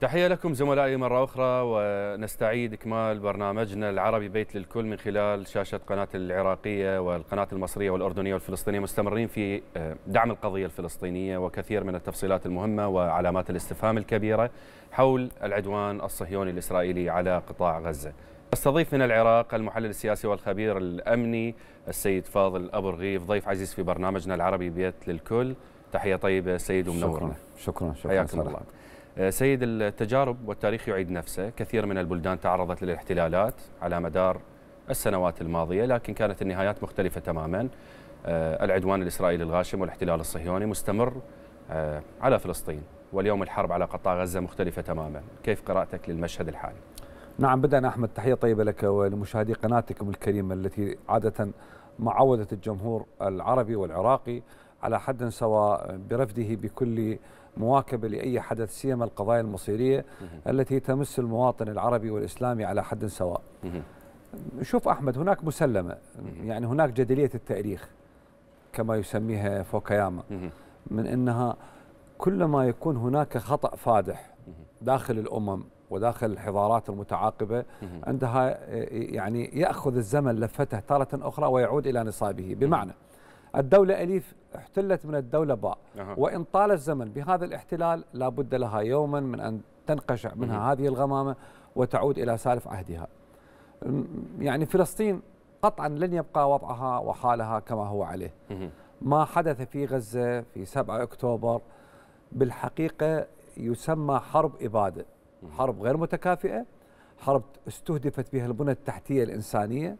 تحية لكم زملائي مرة أخرى ونستعيد إكمال برنامجنا العربي بيت للكل من خلال شاشة قناة العراقية والقناة المصرية والأردنية والفلسطينية مستمرين في آه، دعم القضية الفلسطينية وكثير من التفصيلات المهمة وعلامات الاستفهام الكبيرة حول العدوان الصهيوني الإسرائيلي على قطاع غزة استضيف من العراق المحلل السياسي والخبير الأمني السيد فاضل أبو رغيف ضيف عزيز في برنامجنا العربي بيت للكل تحية طيبة سيد ومنورنا شكرا شكرا, شكرا حياكم الله آه، سيد التجارب والتاريخ يعيد نفسه كثير من البلدان تعرضت للاحتلالات على مدار السنوات الماضية لكن كانت النهايات مختلفة تماما آه، العدوان الإسرائيلي الغاشم والاحتلال الصهيوني مستمر آه، على فلسطين واليوم الحرب على قطاع غزة مختلفة تماما كيف قراءتك للمشهد الحالي؟ نعم بدأنا أحمد تحية طيبة لك ولمشاهدي قناتكم الكريمة التي عادة معودة الجمهور العربي والعراقي على حد سواء برفده بكل مواكبة لأي حدث سيما القضايا المصيرية التي تمس المواطن العربي والإسلامي على حد سواء شوف أحمد هناك مسلمة يعني هناك جدلية التاريخ كما يسميها فوكاياما من أنها كلما يكون هناك خطأ فادح داخل الأمم وداخل الحضارات المتعاقبة عندها يعني يأخذ الزمن لفته تارة أخرى ويعود إلى نصابه بمعنى الدولة أليف احتلت من الدولة باء أه. وإن طال الزمن بهذا الاحتلال لا بد لها يوما من أن تنقشع منها أه. هذه الغمامة وتعود إلى سالف عهدها يعني فلسطين قطعا لن يبقى وضعها وحالها كما هو عليه أه. ما حدث في غزة في 7 أكتوبر بالحقيقة يسمى حرب إبادة حرب غير متكافئة حرب استهدفت بها البنى التحتية الإنسانية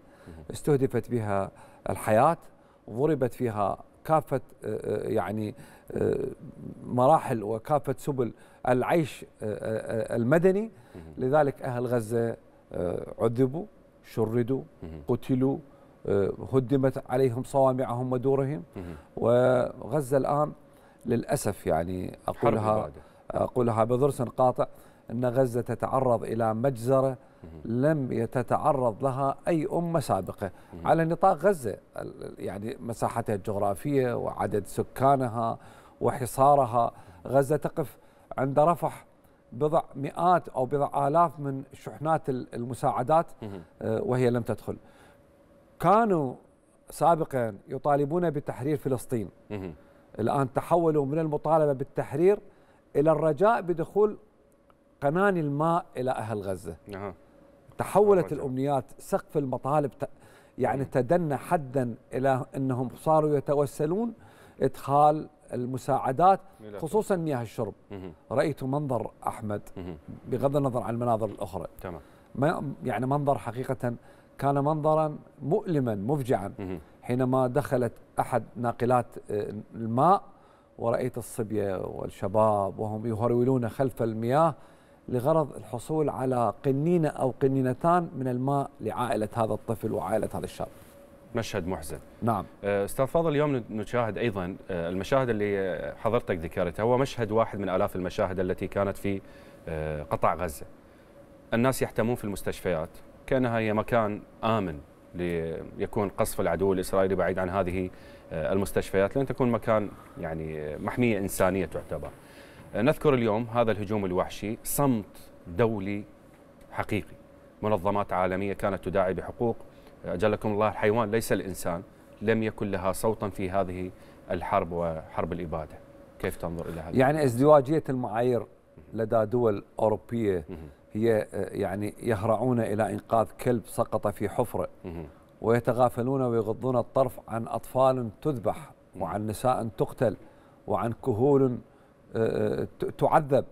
استهدفت بها الحياة ضربت فيها كافه آه، آه، يعني آه، مراحل وكافه سبل العيش المدني لذلك اهل غزه عذبوا شردوا قتلوا هدمت عليهم صوامعهم ودورهم وغزه الان للاسف يعني اقولها اقولها بضرس قاطع ان غزه تتعرض الى مجزره لم تتعرض لها أي أمة سابقة على نطاق غزة يعني مساحتها الجغرافية وعدد سكانها وحصارها غزة تقف عند رفح بضع مئات أو بضع آلاف من شحنات المساعدات آه، وهي لم تدخل كانوا سابقا يطالبون بتحرير فلسطين الآن تحولوا من المطالبة بالتحرير إلى الرجاء بدخول قناني الماء إلى أهل غزة تحولت الأمنيات سقف المطالب يعني إيه. تدنى حدا إلى أنهم صاروا يتوسلون إدخال المساعدات خصوصا مياه الشرب رأيت منظر أحمد بغض النظر عن المناظر الأخرى تمام يعني منظر حقيقة كان منظرا مؤلما مفجعا حينما دخلت أحد ناقلات آه، الماء ورأيت الصبية والشباب وهم يهرولون خلف المياه لغرض الحصول على قنينة أو قنينتان من الماء لعائلة هذا الطفل وعائلة هذا الشاب مشهد محزن نعم أه، استاذ فاضل اليوم نشاهد ايضا أه، المشاهد اللي أه، حضرتك ذكرتها هو مشهد واحد من الاف المشاهد التي كانت في قطاع غزه الناس يحتمون في المستشفيات كانها هي مكان امن ليكون قصف العدو الاسرائيلي بعيد عن هذه المستشفيات لان تكون مكان يعني محميه انسانيه تعتبر نذكر اليوم هذا الهجوم الوحشي صمت دولي حقيقي منظمات عالمية كانت تداعي بحقوق أجلكم الله الحيوان ليس الإنسان لم يكن لها صوتا في هذه الحرب وحرب الإبادة كيف تنظر إلى هذا؟ يعني ازدواجية المعايير لدى دول أوروبية هي آه، يعني يهرعون إلى إنقاذ كلب سقط في حفرة ويتغافلون ويغضون الطرف عن أطفال تذبح وعن نساء تقتل وعن كهول آه، آه، تعذب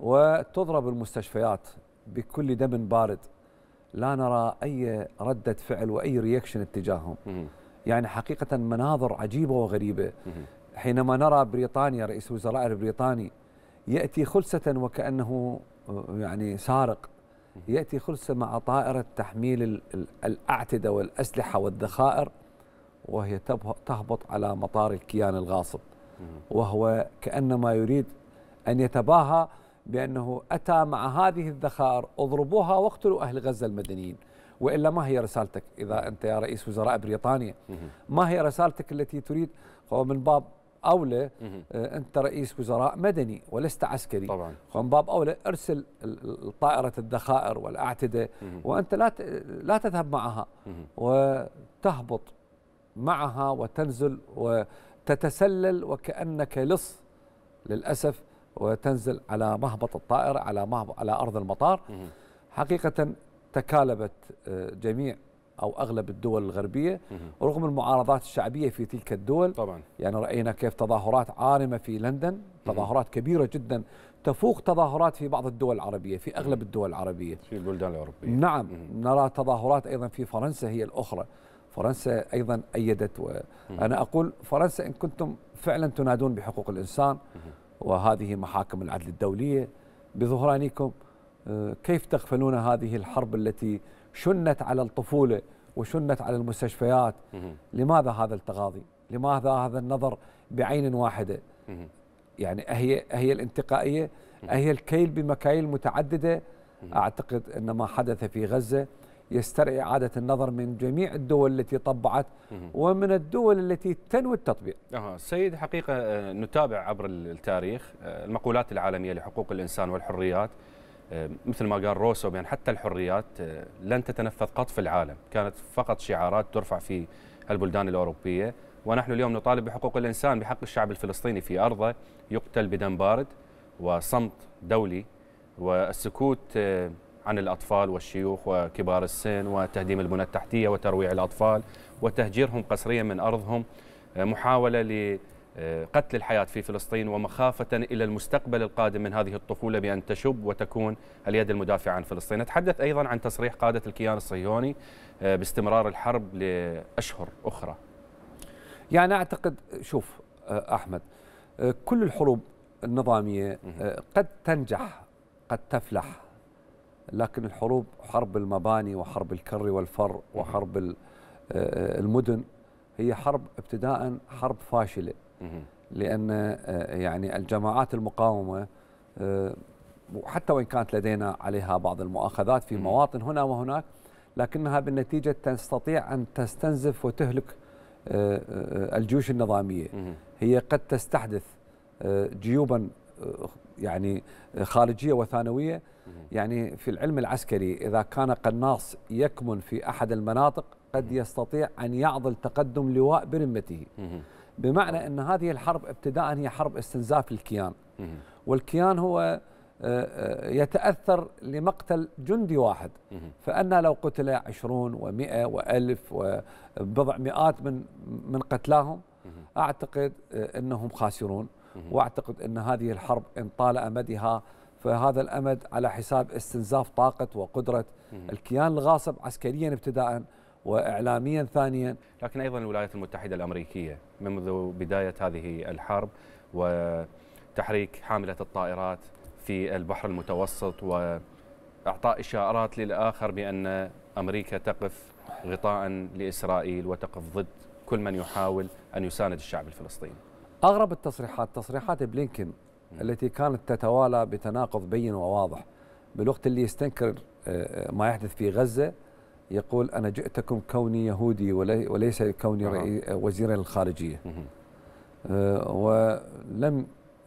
وتضرب المستشفيات بكل دم بارد لا نرى أي ردة فعل وأي رياكشن اتجاههم يعني حقيقة مناظر عجيبة وغريبة حينما نرى بريطانيا رئيس الوزراء البريطاني يأتي خلسة وكأنه آه، يعني سارق يأتي خلسة مع طائرة تحميل الأعتدة والأسلحة والذخائر وهي تهبط على مطار الكيان الغاصب وهو كأنما يريد أن يتباهى بأنه أتى مع هذه الذخائر اضربوها واقتلوا أهل غزة المدنيين وإلا ما هي رسالتك إذا أنت يا رئيس وزراء بريطانيا ما هي رسالتك التي تريد هو من باب أولى آه، أنت رئيس وزراء مدني ولست عسكري طبعا من باب أولى أرسل طائرة الذخائر والأعتدة وأنت لا لا تذهب معها وتهبط معها وتنزل و تتسلل وكأنك لص للأسف وتنزل على مهبط الطائرة على مهبط على أرض المطار حقيقة تكالبت آه، جميع أو أغلب الدول الغربية رغم المعارضات الشعبية في تلك الدول طبعا يعني رأينا كيف تظاهرات عارمة في لندن تظاهرات كبيرة جدا تفوق تظاهرات في بعض الدول العربية في أغلب الدول العربية في البلدان الأوروبية نعم نرى تظاهرات أيضا في فرنسا هي الأخرى فرنسا أيضا أيدت وأنا أقول فرنسا إن كنتم فعلا تنادون بحقوق الإنسان وهذه محاكم العدل الدولية بظهرانكم أه، كيف تغفلون هذه الحرب التي شنت على الطفولة وشنت على المستشفيات لماذا هذا التغاضي لماذا هذا النظر بعين واحدة يعني أهي, أهي الانتقائية أهي الكيل بمكاييل متعددة أعتقد أن ما حدث في غزة يسترعي إعادة النظر من جميع الدول التي طبعت ومن الدول التي تنوي التطبيع أه. سيد حقيقة آه، نتابع عبر التاريخ آه، المقولات العالمية لحقوق الإنسان والحريات آه، مثل ما قال روسو بأن حتى الحريات لن تتنفذ قط في العالم كانت فقط شعارات ترفع في البلدان الأوروبية ونحن اليوم نطالب بحقوق الإنسان بحق الشعب الفلسطيني في أرضه يقتل بدم بارد وصمت دولي والسكوت عن الأطفال والشيوخ وكبار السن وتهديم البنى التحتية وترويع الأطفال وتهجيرهم قسريا من أرضهم محاولة لقتل الحياة في فلسطين ومخافة إلى المستقبل القادم من هذه الطفولة بأن تشب وتكون اليد المدافعة عن فلسطين نتحدث أيضا عن تصريح قادة الكيان الصهيوني آه، باستمرار الحرب لأشهر أخرى يعني أعتقد شوف آه، أحمد آه، كل الحروب النظامية قد تنجح قد تفلح لكن الحروب حرب المباني وحرب الكر والفر وحرب آه، المدن هي حرب ابتداء حرب فاشله لان آه، يعني الجماعات المقاومه وحتى آه، وان كانت لدينا عليها بعض المؤاخذات في مواطن هنا وهناك لكنها بالنتيجه تستطيع ان تستنزف وتهلك الجيوش النظاميه هي قد تستحدث جيوبا يعني خارجيه وثانويه يعني في العلم العسكري اذا كان قناص يكمن في احد المناطق قد يستطيع ان يعضل تقدم لواء برمته بمعنى ان هذه الحرب ابتداء هي حرب استنزاف الكيان والكيان هو آه، آه، يتأثر لمقتل جندي واحد فأنا لو قتل عشرون و وألف وبضع مئات من, من قتلاهم أعتقد آه، أنهم خاسرون واعتقد ان هذه الحرب ان طال امدها فهذا الامد على حساب استنزاف طاقه وقدره الكيان الغاصب عسكريا ابتداء واعلاميا ثانيا لكن ايضا الولايات المتحده الامريكيه منذ بدايه هذه الحرب وتحريك حامله الطائرات في البحر المتوسط واعطاء اشارات للاخر بان امريكا تقف غطاء لاسرائيل وتقف ضد كل من يحاول ان يساند الشعب الفلسطيني أغرب التصريحات تصريحات بلينكن التي كانت تتوالى بتناقض بين وواضح بالوقت اللي يستنكر آه، ما يحدث في غزة يقول أنا جئتكم كوني يهودي وليس كوني وزيرا للخارجية آه، ولم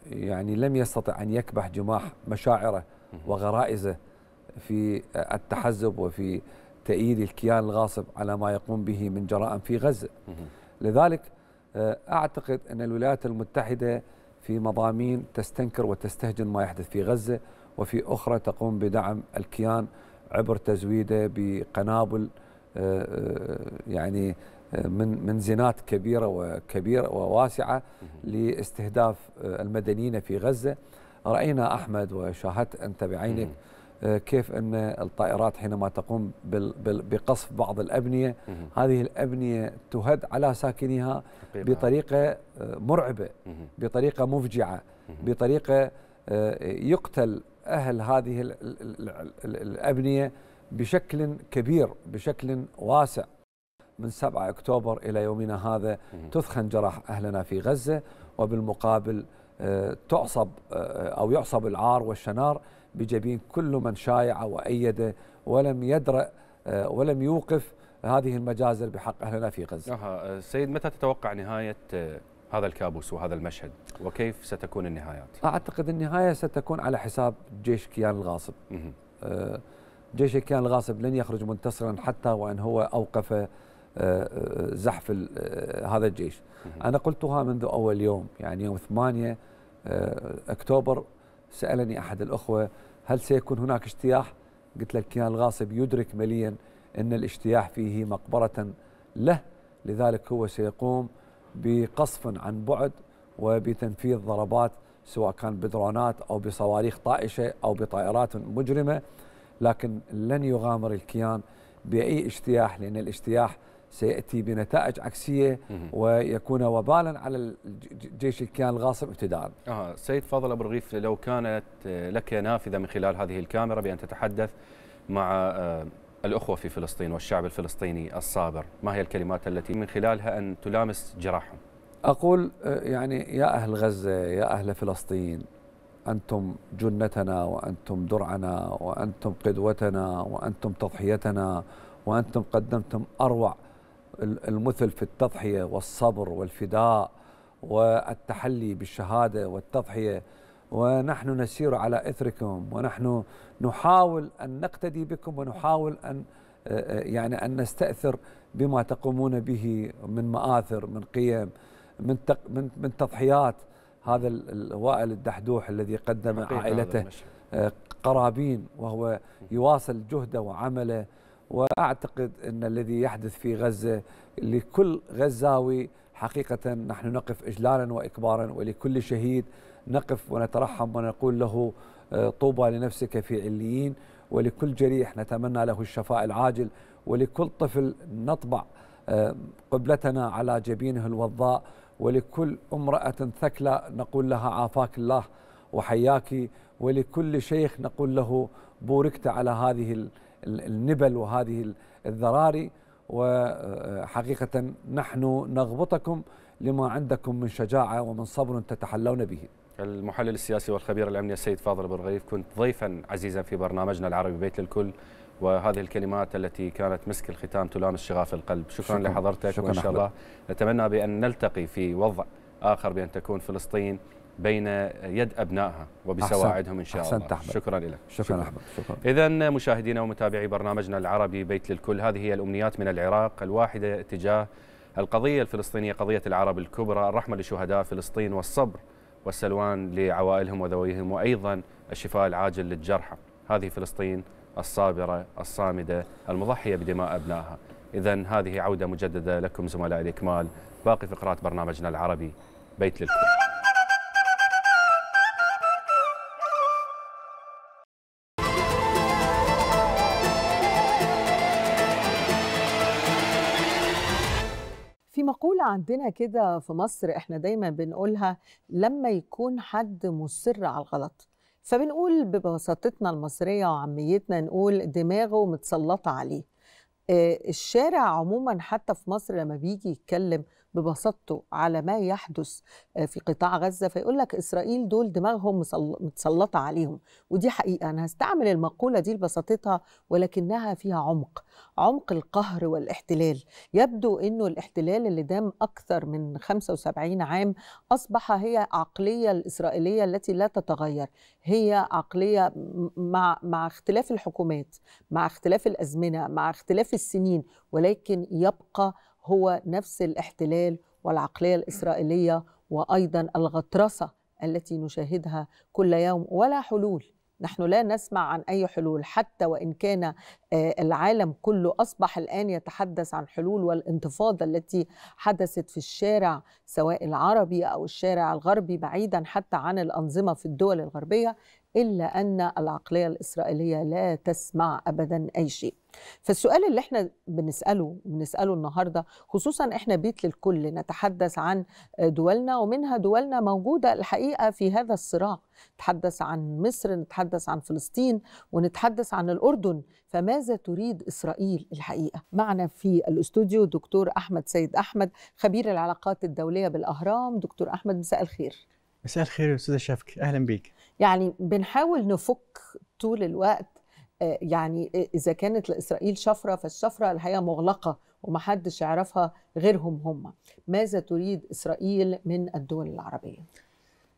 يعني لم يستطع أن يكبح جماح مشاعره وغرائزه في التحزب وفي تأييد الكيان الغاصب على ما يقوم به من جرائم في غزة لذلك آه، اعتقد ان الولايات المتحده في مضامين تستنكر وتستهجن ما يحدث في غزه وفي اخرى تقوم بدعم الكيان عبر تزويده بقنابل آه، آه، يعني من من زينات كبيره وكبيره وواسعه لاستهداف المدنيين في غزه راينا احمد وشاهدت انت بعينك آه، كيف أن الطائرات حينما تقوم بقصف بعض الأبنية هذه الأبنية تهد على ساكنيها بطريقة آه، مرعبة بطريقة مفجعة بطريقة آه، يقتل أهل هذه الأبنية بشكل كبير بشكل واسع من 7 أكتوبر إلى يومنا هذا تثخن جراح أهلنا في غزة وبالمقابل تعصب أو يعصب العار والشنار بجبين كل من شايعه وايده ولم يدرأ آه، ولم يوقف هذه المجازر بحق اهلنا في غزه. أها آه، سيد متى تتوقع نهايه آه، هذا الكابوس وهذا المشهد وكيف ستكون النهايات؟ اعتقد النهايه ستكون على حساب جيش كيان الغاصب. جيش كيان الغاصب لن يخرج منتصرا حتى وان هو اوقف زحف هذا الجيش. انا قلتها منذ اول يوم يعني يوم 8 اكتوبر سألني أحد الأخوة هل سيكون هناك اجتياح؟ قلت له الكيان الغاصب يدرك مليا أن الاجتياح فيه مقبرة له لذلك هو سيقوم بقصف عن بعد وبتنفيذ ضربات سواء كان بدرونات أو بصواريخ طائشة أو بطائرات مجرمة لكن لن يغامر الكيان بأي اجتياح لأن الاجتياح سيأتي بنتائج عكسية ويكون وبالا على الجيش الكيان الغاصب ابتداء آه سيد فاضل أبو رغيف لو كانت آه، لك نافذة من خلال هذه الكاميرا بأن تتحدث مع آه، الأخوة في فلسطين والشعب الفلسطيني الصابر ما هي الكلمات التي من خلالها أن تلامس جراحهم أقول آه، يعني يا أهل غزة يا أهل فلسطين أنتم جنتنا وأنتم درعنا وأنتم قدوتنا وأنتم تضحيتنا وأنتم قدمتم أروع المثل في التضحية والصبر والفداء والتحلي بالشهادة والتضحية ونحن نسير على إثركم ونحن نحاول أن نقتدي بكم ونحاول أن يعني أن نستأثر بما تقومون به من مآثر من قيم من من, من تضحيات هذا الوائل الدحدوح الذي قدم عائلته قرابين وهو يواصل جهده وعمله واعتقد ان الذي يحدث في غزه لكل غزاوي حقيقه نحن نقف اجلالا واكبارا ولكل شهيد نقف ونترحم ونقول له آه، طوبى لنفسك في عليين ولكل جريح نتمنى له الشفاء العاجل ولكل طفل نطبع آه، قبلتنا على جبينه الوضاء ولكل امرأة ثكلى نقول لها عافاك الله وحياك ولكل شيخ نقول له بوركت على هذه النبل وهذه الذراري وحقيقة نحن نغبطكم لما عندكم من شجاعة ومن صبر تتحلون به المحلل السياسي والخبير الأمني السيد فاضل بن غيف كنت ضيفا عزيزا في برنامجنا العربي بيت للكل وهذه الكلمات التي كانت مسك الختام تلامس شغاف القلب شكرا, شكرا لحضرتك شكرا وإن شاء الله نتمنى بأن نلتقي في وضع آخر بأن تكون فلسطين بين يد ابنائها وبسواعدهم ان شاء أحسن الله أحمد. شكرا لك شكرا, شكرا. احمد شكرا اذا مشاهدينا ومتابعي برنامجنا العربي بيت للكل هذه هي الامنيات من العراق الواحده تجاه القضيه الفلسطينيه قضيه العرب الكبرى الرحمه لشهداء فلسطين والصبر والسلوان لعوائلهم وذويهم وايضا الشفاء العاجل للجرحى هذه فلسطين الصابره الصامده المضحيه بدماء ابنائها اذا هذه عوده مجدده لكم زملائي الاكمال باقي فقرات برنامجنا العربي بيت للكل جملة عندنا كده في مصر احنا دايما بنقولها لما يكون حد مصر على الغلط فبنقول ببساطتنا المصرية وعاميتنا نقول دماغه متسلطة عليه آه، الشارع عموما حتى في مصر لما بيجي يتكلم ببساطته على ما يحدث آه، في قطاع غزه فيقول لك اسرائيل دول دماغهم متسلطه عليهم ودي حقيقه انا هستعمل المقوله دي لبساطتها ولكنها فيها عمق عمق القهر والاحتلال يبدو انه الاحتلال اللي دام اكثر من 75 عام اصبح هي عقليه الاسرائيليه التي لا تتغير هي عقليه مع مع اختلاف الحكومات مع اختلاف الازمنه مع اختلاف السنين ولكن يبقى هو نفس الاحتلال والعقليه الاسرائيليه وايضا الغطرسه التي نشاهدها كل يوم ولا حلول نحن لا نسمع عن اي حلول حتى وان كان آه، العالم كله اصبح الان يتحدث عن حلول والانتفاضه التي حدثت في الشارع سواء العربي او الشارع الغربي بعيدا حتى عن الانظمه في الدول الغربيه إلا أن العقلية الإسرائيلية لا تسمع أبدا أي شيء فالسؤال اللي احنا بنسأله بنسأله النهاردة خصوصا احنا بيت للكل نتحدث عن دولنا ومنها دولنا موجودة الحقيقة في هذا الصراع نتحدث عن مصر نتحدث عن فلسطين ونتحدث عن الأردن فماذا تريد إسرائيل الحقيقة؟ معنا في الأستوديو دكتور أحمد سيد أحمد خبير العلاقات الدولية بالأهرام دكتور أحمد مساء الخير مساء الخير يا أستاذة شفك أهلا بك يعني بنحاول نفك طول الوقت آه، يعني آه، اذا كانت لاسرائيل شفره فالشفره الحقيقه مغلقه ومحدش يعرفها غيرهم هم ماذا تريد اسرائيل من الدول العربيه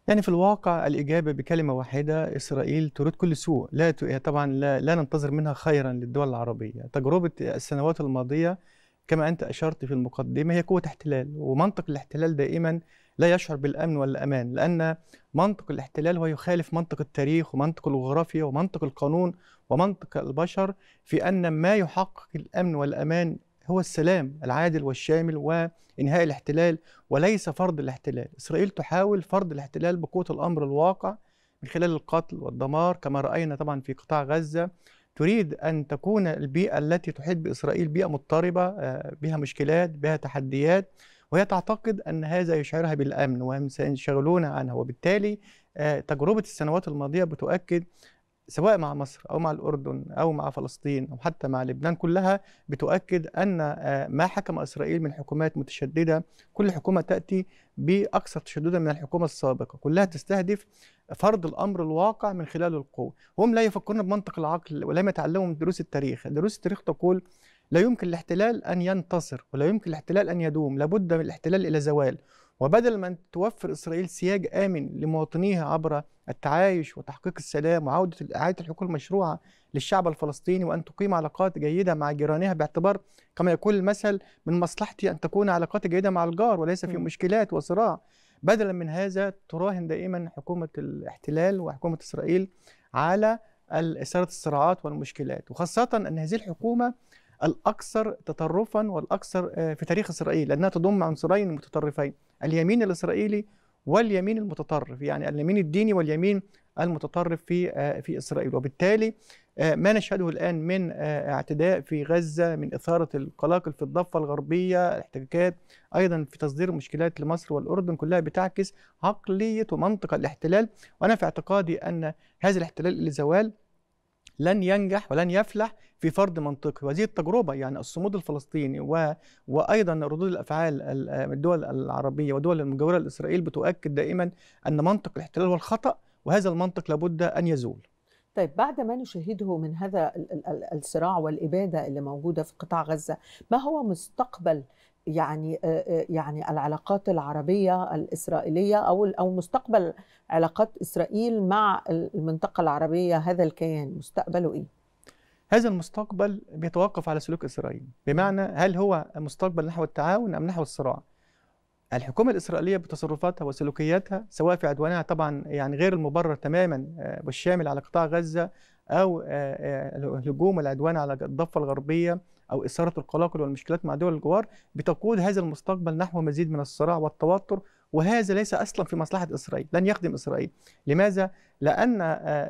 يعني في الواقع الإجابة بكلمة واحدة إسرائيل تريد كل سوء لا يعني طبعا لا, لا ننتظر منها خيرا للدول العربية تجربة السنوات الماضية كما أنت أشرت في المقدمة هي قوة احتلال ومنطق الاحتلال دائما لا يشعر بالامن والامان لان منطق الاحتلال هو يخالف منطق التاريخ ومنطق الجغرافيا ومنطق القانون ومنطق البشر في ان ما يحقق الامن والامان هو السلام العادل والشامل وانهاء الاحتلال وليس فرض الاحتلال اسرائيل تحاول فرض الاحتلال بقوه الامر الواقع من خلال القتل والدمار كما راينا طبعا في قطاع غزه تريد ان تكون البيئه التي تحيط باسرائيل بيئه مضطربه آه، بها مشكلات بها تحديات وهي تعتقد أن هذا يشعرها بالأمن وهم سينشغلون عنها وبالتالي آه، تجربة السنوات الماضية بتؤكد سواء مع مصر او مع الاردن او مع فلسطين او حتى مع لبنان كلها بتؤكد ان آه، ما حكم اسرائيل من حكومات متشدده كل حكومه تاتي باكثر تشددا من الحكومه السابقه كلها تستهدف فرض الامر الواقع من خلال القوه هم لا يفكرون بمنطق العقل ولم يتعلموا من دروس التاريخ دروس التاريخ تقول لا يمكن الاحتلال أن ينتصر ولا يمكن الاحتلال أن يدوم لابد من الاحتلال إلى زوال وبدل ما توفر إسرائيل سياج آمن لمواطنيها عبر التعايش وتحقيق السلام وعودة إعادة الحقوق المشروعة للشعب الفلسطيني وأن تقيم علاقات جيدة مع جيرانها باعتبار كما يقول المثل من مصلحتي أن تكون علاقات جيدة مع الجار وليس في مشكلات وصراع بدلا من هذا تراهن دائما حكومة الاحتلال وحكومة إسرائيل على إثارة الصراعات والمشكلات وخاصة أن هذه الحكومة الاكثر تطرفا والاكثر آه، في تاريخ اسرائيل لانها تضم عنصرين متطرفين اليمين الاسرائيلي واليمين المتطرف يعني اليمين الديني واليمين المتطرف في آه، في اسرائيل وبالتالي آه، ما نشهده الان من اعتداء في غزه من اثاره القلاقل في الضفه الغربيه الاحتكاكات ايضا في تصدير مشكلات لمصر والاردن كلها بتعكس عقليه ومنطق الاحتلال وانا في اعتقادي ان هذا الاحتلال الزوال زوال لن ينجح ولن يفلح في فرض منطقي وهذه التجربه يعني الصمود الفلسطيني و... وايضا ردود الافعال الدول العربيه والدول المجاوره لاسرائيل بتؤكد دائما ان منطق الاحتلال هو الخطا وهذا المنطق لابد ان يزول. طيب بعد ما نشاهده من هذا الصراع والاباده اللي موجوده في قطاع غزه، ما هو مستقبل يعني يعني العلاقات العربيه الاسرائيليه او او مستقبل علاقات اسرائيل مع المنطقه العربيه هذا الكيان مستقبله ايه؟ هذا المستقبل بيتوقف على سلوك إسرائيل بمعنى هل هو مستقبل نحو التعاون أم نحو الصراع الحكومة الإسرائيلية بتصرفاتها وسلوكياتها سواء في عدوانها طبعا يعني غير المبرر تماما والشامل آه، على قطاع غزة أو آه، آه، الهجوم والعدوان على الضفة الغربية أو إثارة القلاقل والمشكلات مع دول الجوار بتقود هذا المستقبل نحو مزيد من الصراع والتوتر وهذا ليس اصلا في مصلحه اسرائيل، لن يخدم اسرائيل، لماذا؟ لان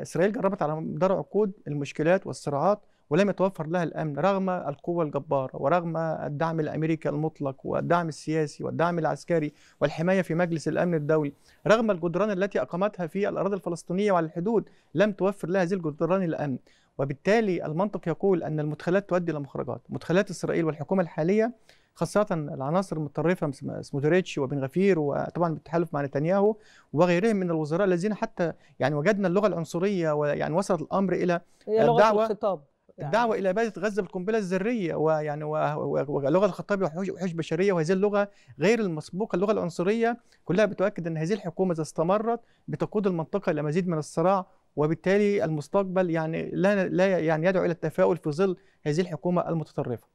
اسرائيل جربت على مدار عقود المشكلات والصراعات ولم يتوفر لها الامن رغم القوه الجباره ورغم الدعم الامريكي المطلق والدعم السياسي والدعم العسكري والحمايه في مجلس الامن الدولي رغم الجدران التي اقامتها في الاراضي الفلسطينيه وعلى الحدود لم توفر لها هذه الجدران الامن وبالتالي المنطق يقول ان المدخلات تؤدي الى مخرجات مدخلات اسرائيل والحكومه الحاليه خاصة العناصر المتطرفة مثل وبن غفير وطبعا بالتحالف مع نتنياهو وغيرهم من الوزراء الذين حتى يعني وجدنا اللغة العنصرية ويعني وصلت الأمر إلى هي لغة الخطاب الدعوه الى اباده غزه بالقنبله الذريه ويعني ولغه الخطاب وحوش بشريه وهذه اللغه غير المسبوقه اللغه العنصريه كلها بتؤكد ان هذه الحكومه اذا استمرت بتقود المنطقه الى مزيد من الصراع وبالتالي المستقبل يعني لا لا يعني يدعو الى التفاؤل في ظل هذه الحكومه المتطرفه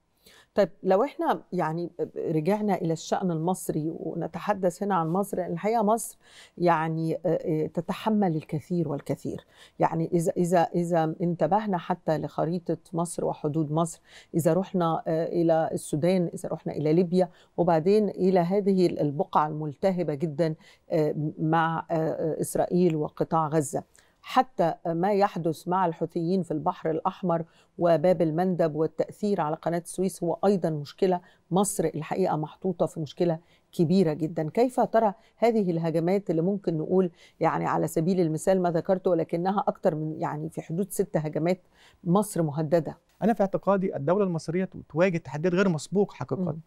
طيب لو احنا يعني رجعنا الى الشان المصري ونتحدث هنا عن مصر يعني الحقيقه مصر يعني تتحمل الكثير والكثير يعني اذا اذا اذا انتبهنا حتى لخريطه مصر وحدود مصر اذا رحنا الى السودان اذا رحنا الى ليبيا وبعدين الى هذه البقعه الملتهبه جدا مع اسرائيل وقطاع غزه حتى ما يحدث مع الحوثيين في البحر الأحمر وباب المندب والتأثير على قناة السويس هو أيضا مشكلة مصر الحقيقة محطوطة في مشكلة كبيرة جدا كيف ترى هذه الهجمات اللي ممكن نقول يعني على سبيل المثال ما ذكرته ولكنها أكثر من يعني في حدود ست هجمات مصر مهددة أنا في اعتقادي الدولة المصرية تواجه تحديات غير مسبوق حقيقة م.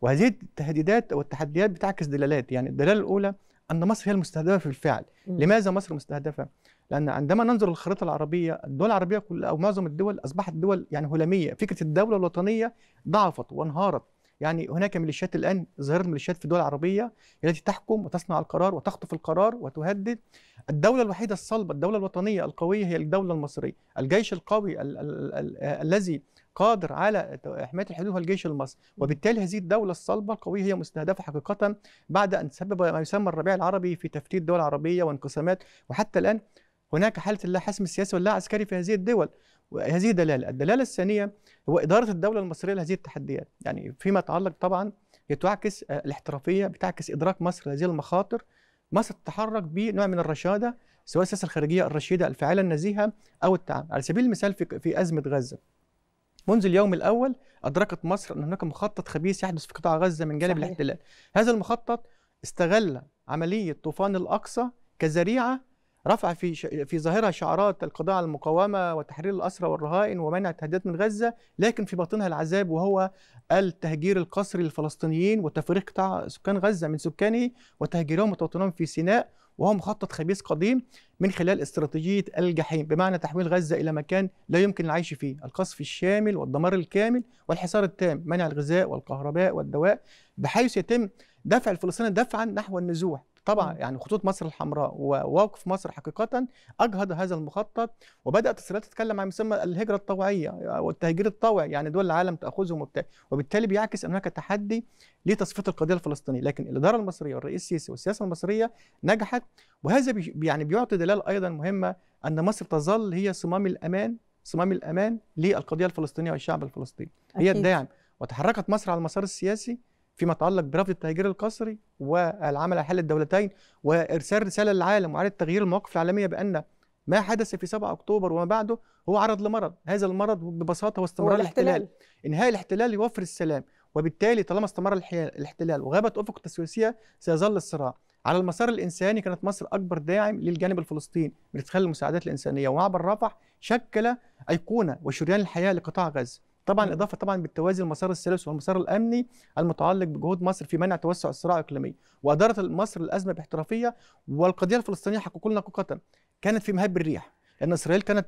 وهذه التهديدات والتحديات بتعكس دلالات يعني الدلالة الأولى أن مصر هي المستهدفة في الفعل م. لماذا مصر مستهدفة؟ لان عندما ننظر للخريطه العربيه الدول العربيه كلها او معظم الدول اصبحت دول يعني هلاميه فكره الدوله الوطنيه ضعفت وانهارت يعني هناك ميليشيات الان ظاهره ميليشيات في الدول العربيه التي تحكم وتصنع القرار وتخطف القرار وتهدد الدوله الوحيده الصلبه الدوله الوطنيه القويه هي الدوله المصريه الجيش القوي الذي قادر على حمايه الحدود هو الجيش المصري وبالتالي هذه الدوله الصلبه القويه هي مستهدفه حقيقه بعد ان سبب ما يسمى الربيع العربي في تفتيت الدول العربيه وانقسامات وحتى الان هناك حالة لا حسم سياسي ولا عسكري في هذه الدول هذه دلالة الدلالة الثانية هو إدارة الدولة المصرية لهذه التحديات يعني فيما يتعلق طبعا هي تعكس آه، الاحترافية بتعكس إدراك مصر لهذه المخاطر مصر تتحرك بنوع من الرشادة سواء السياسة الخارجية الرشيدة الفعالة النزيهة أو التعامل على سبيل المثال في, في أزمة غزة منذ اليوم الأول أدركت مصر أن هناك مخطط خبيث يحدث في قطاع غزة من جانب صحيح. الاحتلال هذا المخطط استغل عملية طوفان الأقصى كذريعة رفع في في ظاهرها شعارات القضاء على المقاومه وتحرير الاسرى والرهائن ومنع التهديدات من غزه لكن في باطنها العذاب وهو التهجير القسري للفلسطينيين وتفريق قطاع سكان غزه من سكانه وتهجيرهم وتوطينهم في سيناء وهو مخطط خبيث قديم من خلال استراتيجيه الجحيم بمعنى تحويل غزه الى مكان لا يمكن العيش فيه القصف الشامل والدمار الكامل والحصار التام منع الغذاء والكهرباء والدواء بحيث يتم دفع الفلسطينيين دفعا نحو النزوح طبعا يعني خطوط مصر الحمراء ووقف مصر حقيقه اجهض هذا المخطط وبدات اسرائيل تتكلم عن مسمى الهجره الطوعيه آه، والتهجير الطوعي يعني دول العالم تاخذهم وبالتالي بيعكس ان هناك تحدي لتصفيه القضيه الفلسطينيه لكن الاداره المصريه والرئيس السيسي والسياسه المصريه نجحت وهذا يعني بيعطي دلاله ايضا مهمه ان مصر تظل هي صمام الامان صمام الامان للقضيه الفلسطينيه والشعب الفلسطيني هي الداعم وتحركت مصر على المسار السياسي فيما يتعلق برفض التهجير القسري والعمل على حل الدولتين وارسال رساله للعالم وعلى تغيير المواقف العالميه بان ما حدث في 7 اكتوبر وما بعده هو عرض لمرض، هذا المرض ببساطه هو استمرار هو الاحتلال. الاحتلال. انهاء الاحتلال يوفر السلام، وبالتالي طالما استمر الاحتلال وغابت افق التسويسيه سيظل الصراع. على المسار الانساني كانت مصر اكبر داعم للجانب الفلسطيني من خلال المساعدات الانسانيه ومعبر رفح شكل ايقونه وشريان الحياه لقطاع غزه. طبعا اضافه طبعا بالتوازي المسار السلس والمسار الامني المتعلق بجهود مصر في منع توسع الصراع الاقليمي واداره مصر الازمه باحترافيه والقضيه الفلسطينيه حق كلنا حقيقه كانت في مهب الريح لان اسرائيل كانت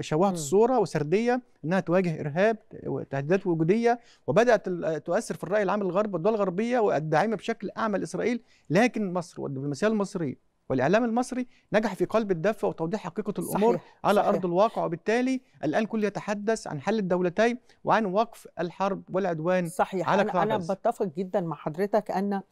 شوهت الصوره وسرديه انها تواجه ارهاب وتهديدات وجوديه وبدات تؤثر في الراي العام الغرب والدول الغربيه والداعمه بشكل اعمى لاسرائيل لكن مصر والدبلوماسيه المصريه والاعلام المصري نجح في قلب الدفه وتوضيح حقيقه الامور صحيح. على صحيح. ارض الواقع وبالتالي الان كل يتحدث عن حل الدولتين وعن وقف الحرب والعدوان صحيح على صحيح انا, أنا بتفق جدا مع حضرتك ان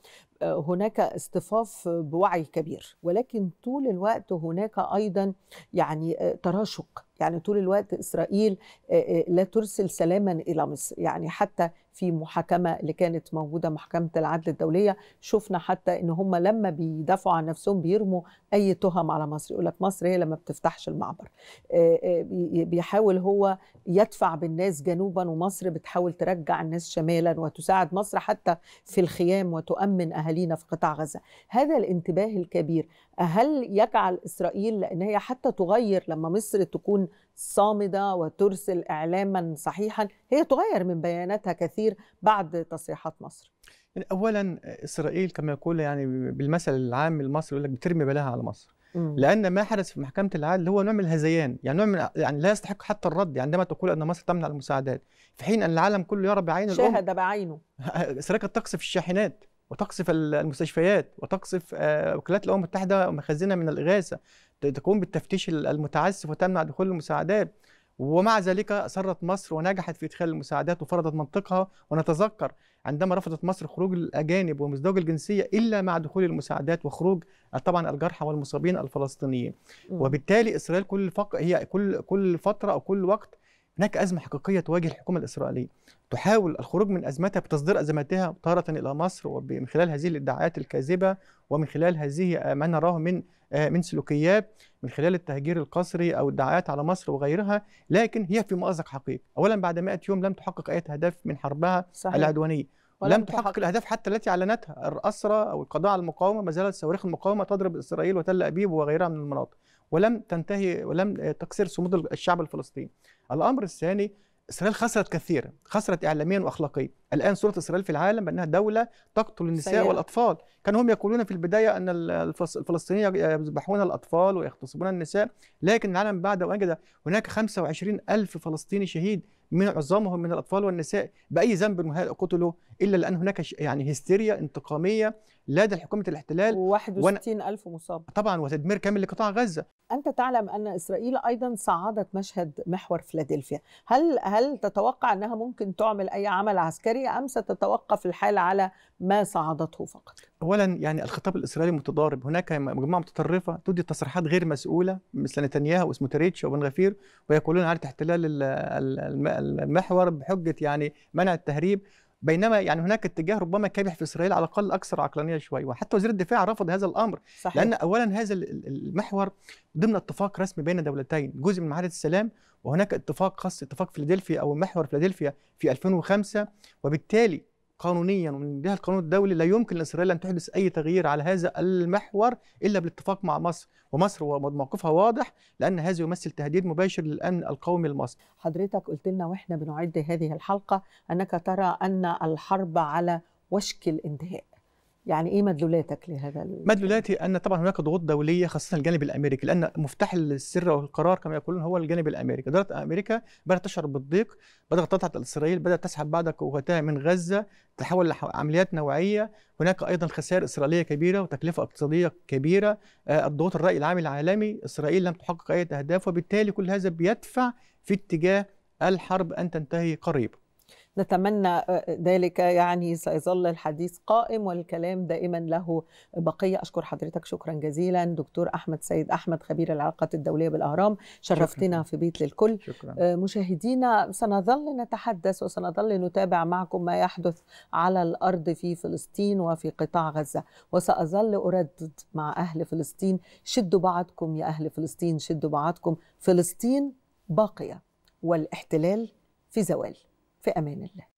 آه، هناك اصطفاف بوعي كبير ولكن طول الوقت هناك ايضا يعني آه، تراشق يعني طول الوقت اسرائيل آه، لا ترسل سلاما الى مصر يعني حتى في محاكمه اللي كانت موجوده محكمه العدل الدوليه شفنا حتى ان هم لما بيدافعوا عن نفسهم بيرموا اي تهم على مصر يقول لك مصر هي لما بتفتحش المعبر آه، آه، بيحاول هو يدفع بالناس جنوبا ومصر بتحاول ترجع الناس شمالا وتساعد مصر حتى في الخيام وتؤمن اهالينا في قطاع غزه هذا الانتباه الكبير هل يجعل اسرائيل لان هي حتى تغير لما مصر تكون صامده وترسل اعلاما صحيحا هي تغير من بياناتها كثير بعد تصريحات مصر يعني اولا اسرائيل كما يقول يعني بالمثل العام المصري يقول لك بترمي بلاها على مصر لان ما حدث في محكمه العدل هو نوع من الهذيان يعني نوع من يعني لا يستحق حتى الرد يعني عندما تقول ان مصر تمنع المساعدات في حين ان العالم كله يرى بعين شاهد الأم. بعينه اسرائيل تقصف الشاحنات وتقصف المستشفيات وتقصف آه، وكالات الامم المتحده مخازنها من الاغاثه تقوم بالتفتيش المتعسف وتمنع دخول المساعدات ومع ذلك أصرت مصر ونجحت في إدخال المساعدات وفرضت منطقها ونتذكر عندما رفضت مصر خروج الأجانب ومزدوج الجنسية إلا مع دخول المساعدات وخروج آه، طبعا الجرحى والمصابين الفلسطينيين وبالتالي إسرائيل كل فق... هي كل كل فترة أو كل وقت هناك أزمة حقيقية تواجه الحكومة الإسرائيلية تحاول الخروج من أزمتها بتصدير أزمتها تارة إلى مصر ومن خلال هذه الادعاءات الكاذبة ومن خلال هذه آه، ما نراه من آه، من سلوكيات من خلال التهجير القسري أو الدعايات على مصر وغيرها لكن هي في مأزق حقيقي أولا بعد 100 يوم لم تحقق أي هدف من حربها صحيح. العدوانية لم تحقق الاهداف حتى التي اعلنتها الاسرى او القضاء على المقاومه ما زالت صواريخ المقاومه تضرب اسرائيل وتل ابيب وغيرها من المناطق ولم تنتهي ولم تكسر صمود الشعب الفلسطيني الامر الثاني اسرائيل خسرت كثيرا خسرت اعلاميا واخلاقيا الان صوره اسرائيل في العالم بانها دوله تقتل النساء سيئة. والاطفال كانوا هم يقولون في البدايه ان الفلسطينيين يذبحون الاطفال ويغتصبون النساء لكن العالم بعد وجد هناك 25 الف فلسطيني شهيد من عظامهم من الاطفال والنساء باي ذنب قتلوا الا لان هناك يعني هستيريا انتقاميه لدى حكومه الاحتلال 61 وأنا... الف مصاب طبعا وتدمير كامل لقطاع غزه انت تعلم ان اسرائيل ايضا صعدت مشهد محور فيلادلفيا هل هل تتوقع انها ممكن تعمل اي عمل عسكري ام ستتوقف الحال على ما صعدته فقط اولا يعني الخطاب الاسرائيلي متضارب هناك مجموعه متطرفه تدي تصريحات غير مسؤوله مثل نتنياهو واسمه تريتش وبن غفير ويقولون على احتلال المحور بحجه يعني منع التهريب بينما يعني هناك اتجاه ربما كابح في اسرائيل على الاقل اكثر عقلانيه شوي وحتى وزير الدفاع رفض هذا الامر صحيح. لان اولا هذا المحور ضمن اتفاق رسمي بين دولتين جزء من معاهده السلام وهناك اتفاق خاص اتفاق فيلادلفيا او محور فيلادلفيا في 2005 وبالتالي قانونيا ومن جهه القانون الدولي لا يمكن لاسرائيل ان تحدث اي تغيير على هذا المحور الا بالاتفاق مع مصر ومصر موقفها واضح لان هذا يمثل تهديد مباشر للامن القومي المصري حضرتك قلت لنا واحنا بنعد هذه الحلقه انك ترى ان الحرب على وشك الانتهاء يعني ايه مدلولاتك لهذا مدلولاتي ان طبعا هناك ضغوط دوليه خاصه الجانب الامريكي لان مفتاح السر والقرار كما يقولون هو الجانب الامريكي اداره امريكا بدات تشعر بالضيق بدات تضغط على اسرائيل بدات تسحب بعض قوتها من غزه تحول لعمليات نوعيه هناك ايضا خسائر اسرائيليه كبيره وتكلفه اقتصاديه كبيره آه، الضغوط الراي العام العالمي اسرائيل لم تحقق اي اهداف وبالتالي كل هذا بيدفع في اتجاه الحرب ان تنتهي قريبا نتمنى آه، ذلك يعني سيظل الحديث قائم والكلام دائما له بقية أشكر حضرتك شكرا جزيلا دكتور أحمد سيد أحمد خبير العلاقات الدولية بالأهرام شرفتنا شكرا. في بيت للكل شكرا. آه، مشاهدينا سنظل نتحدث وسنظل نتابع معكم ما يحدث على الأرض في فلسطين وفي قطاع غزة وسأظل أردد مع أهل فلسطين شدوا بعضكم يا أهل فلسطين شدوا بعضكم فلسطين باقية والاحتلال في زوال في امان الله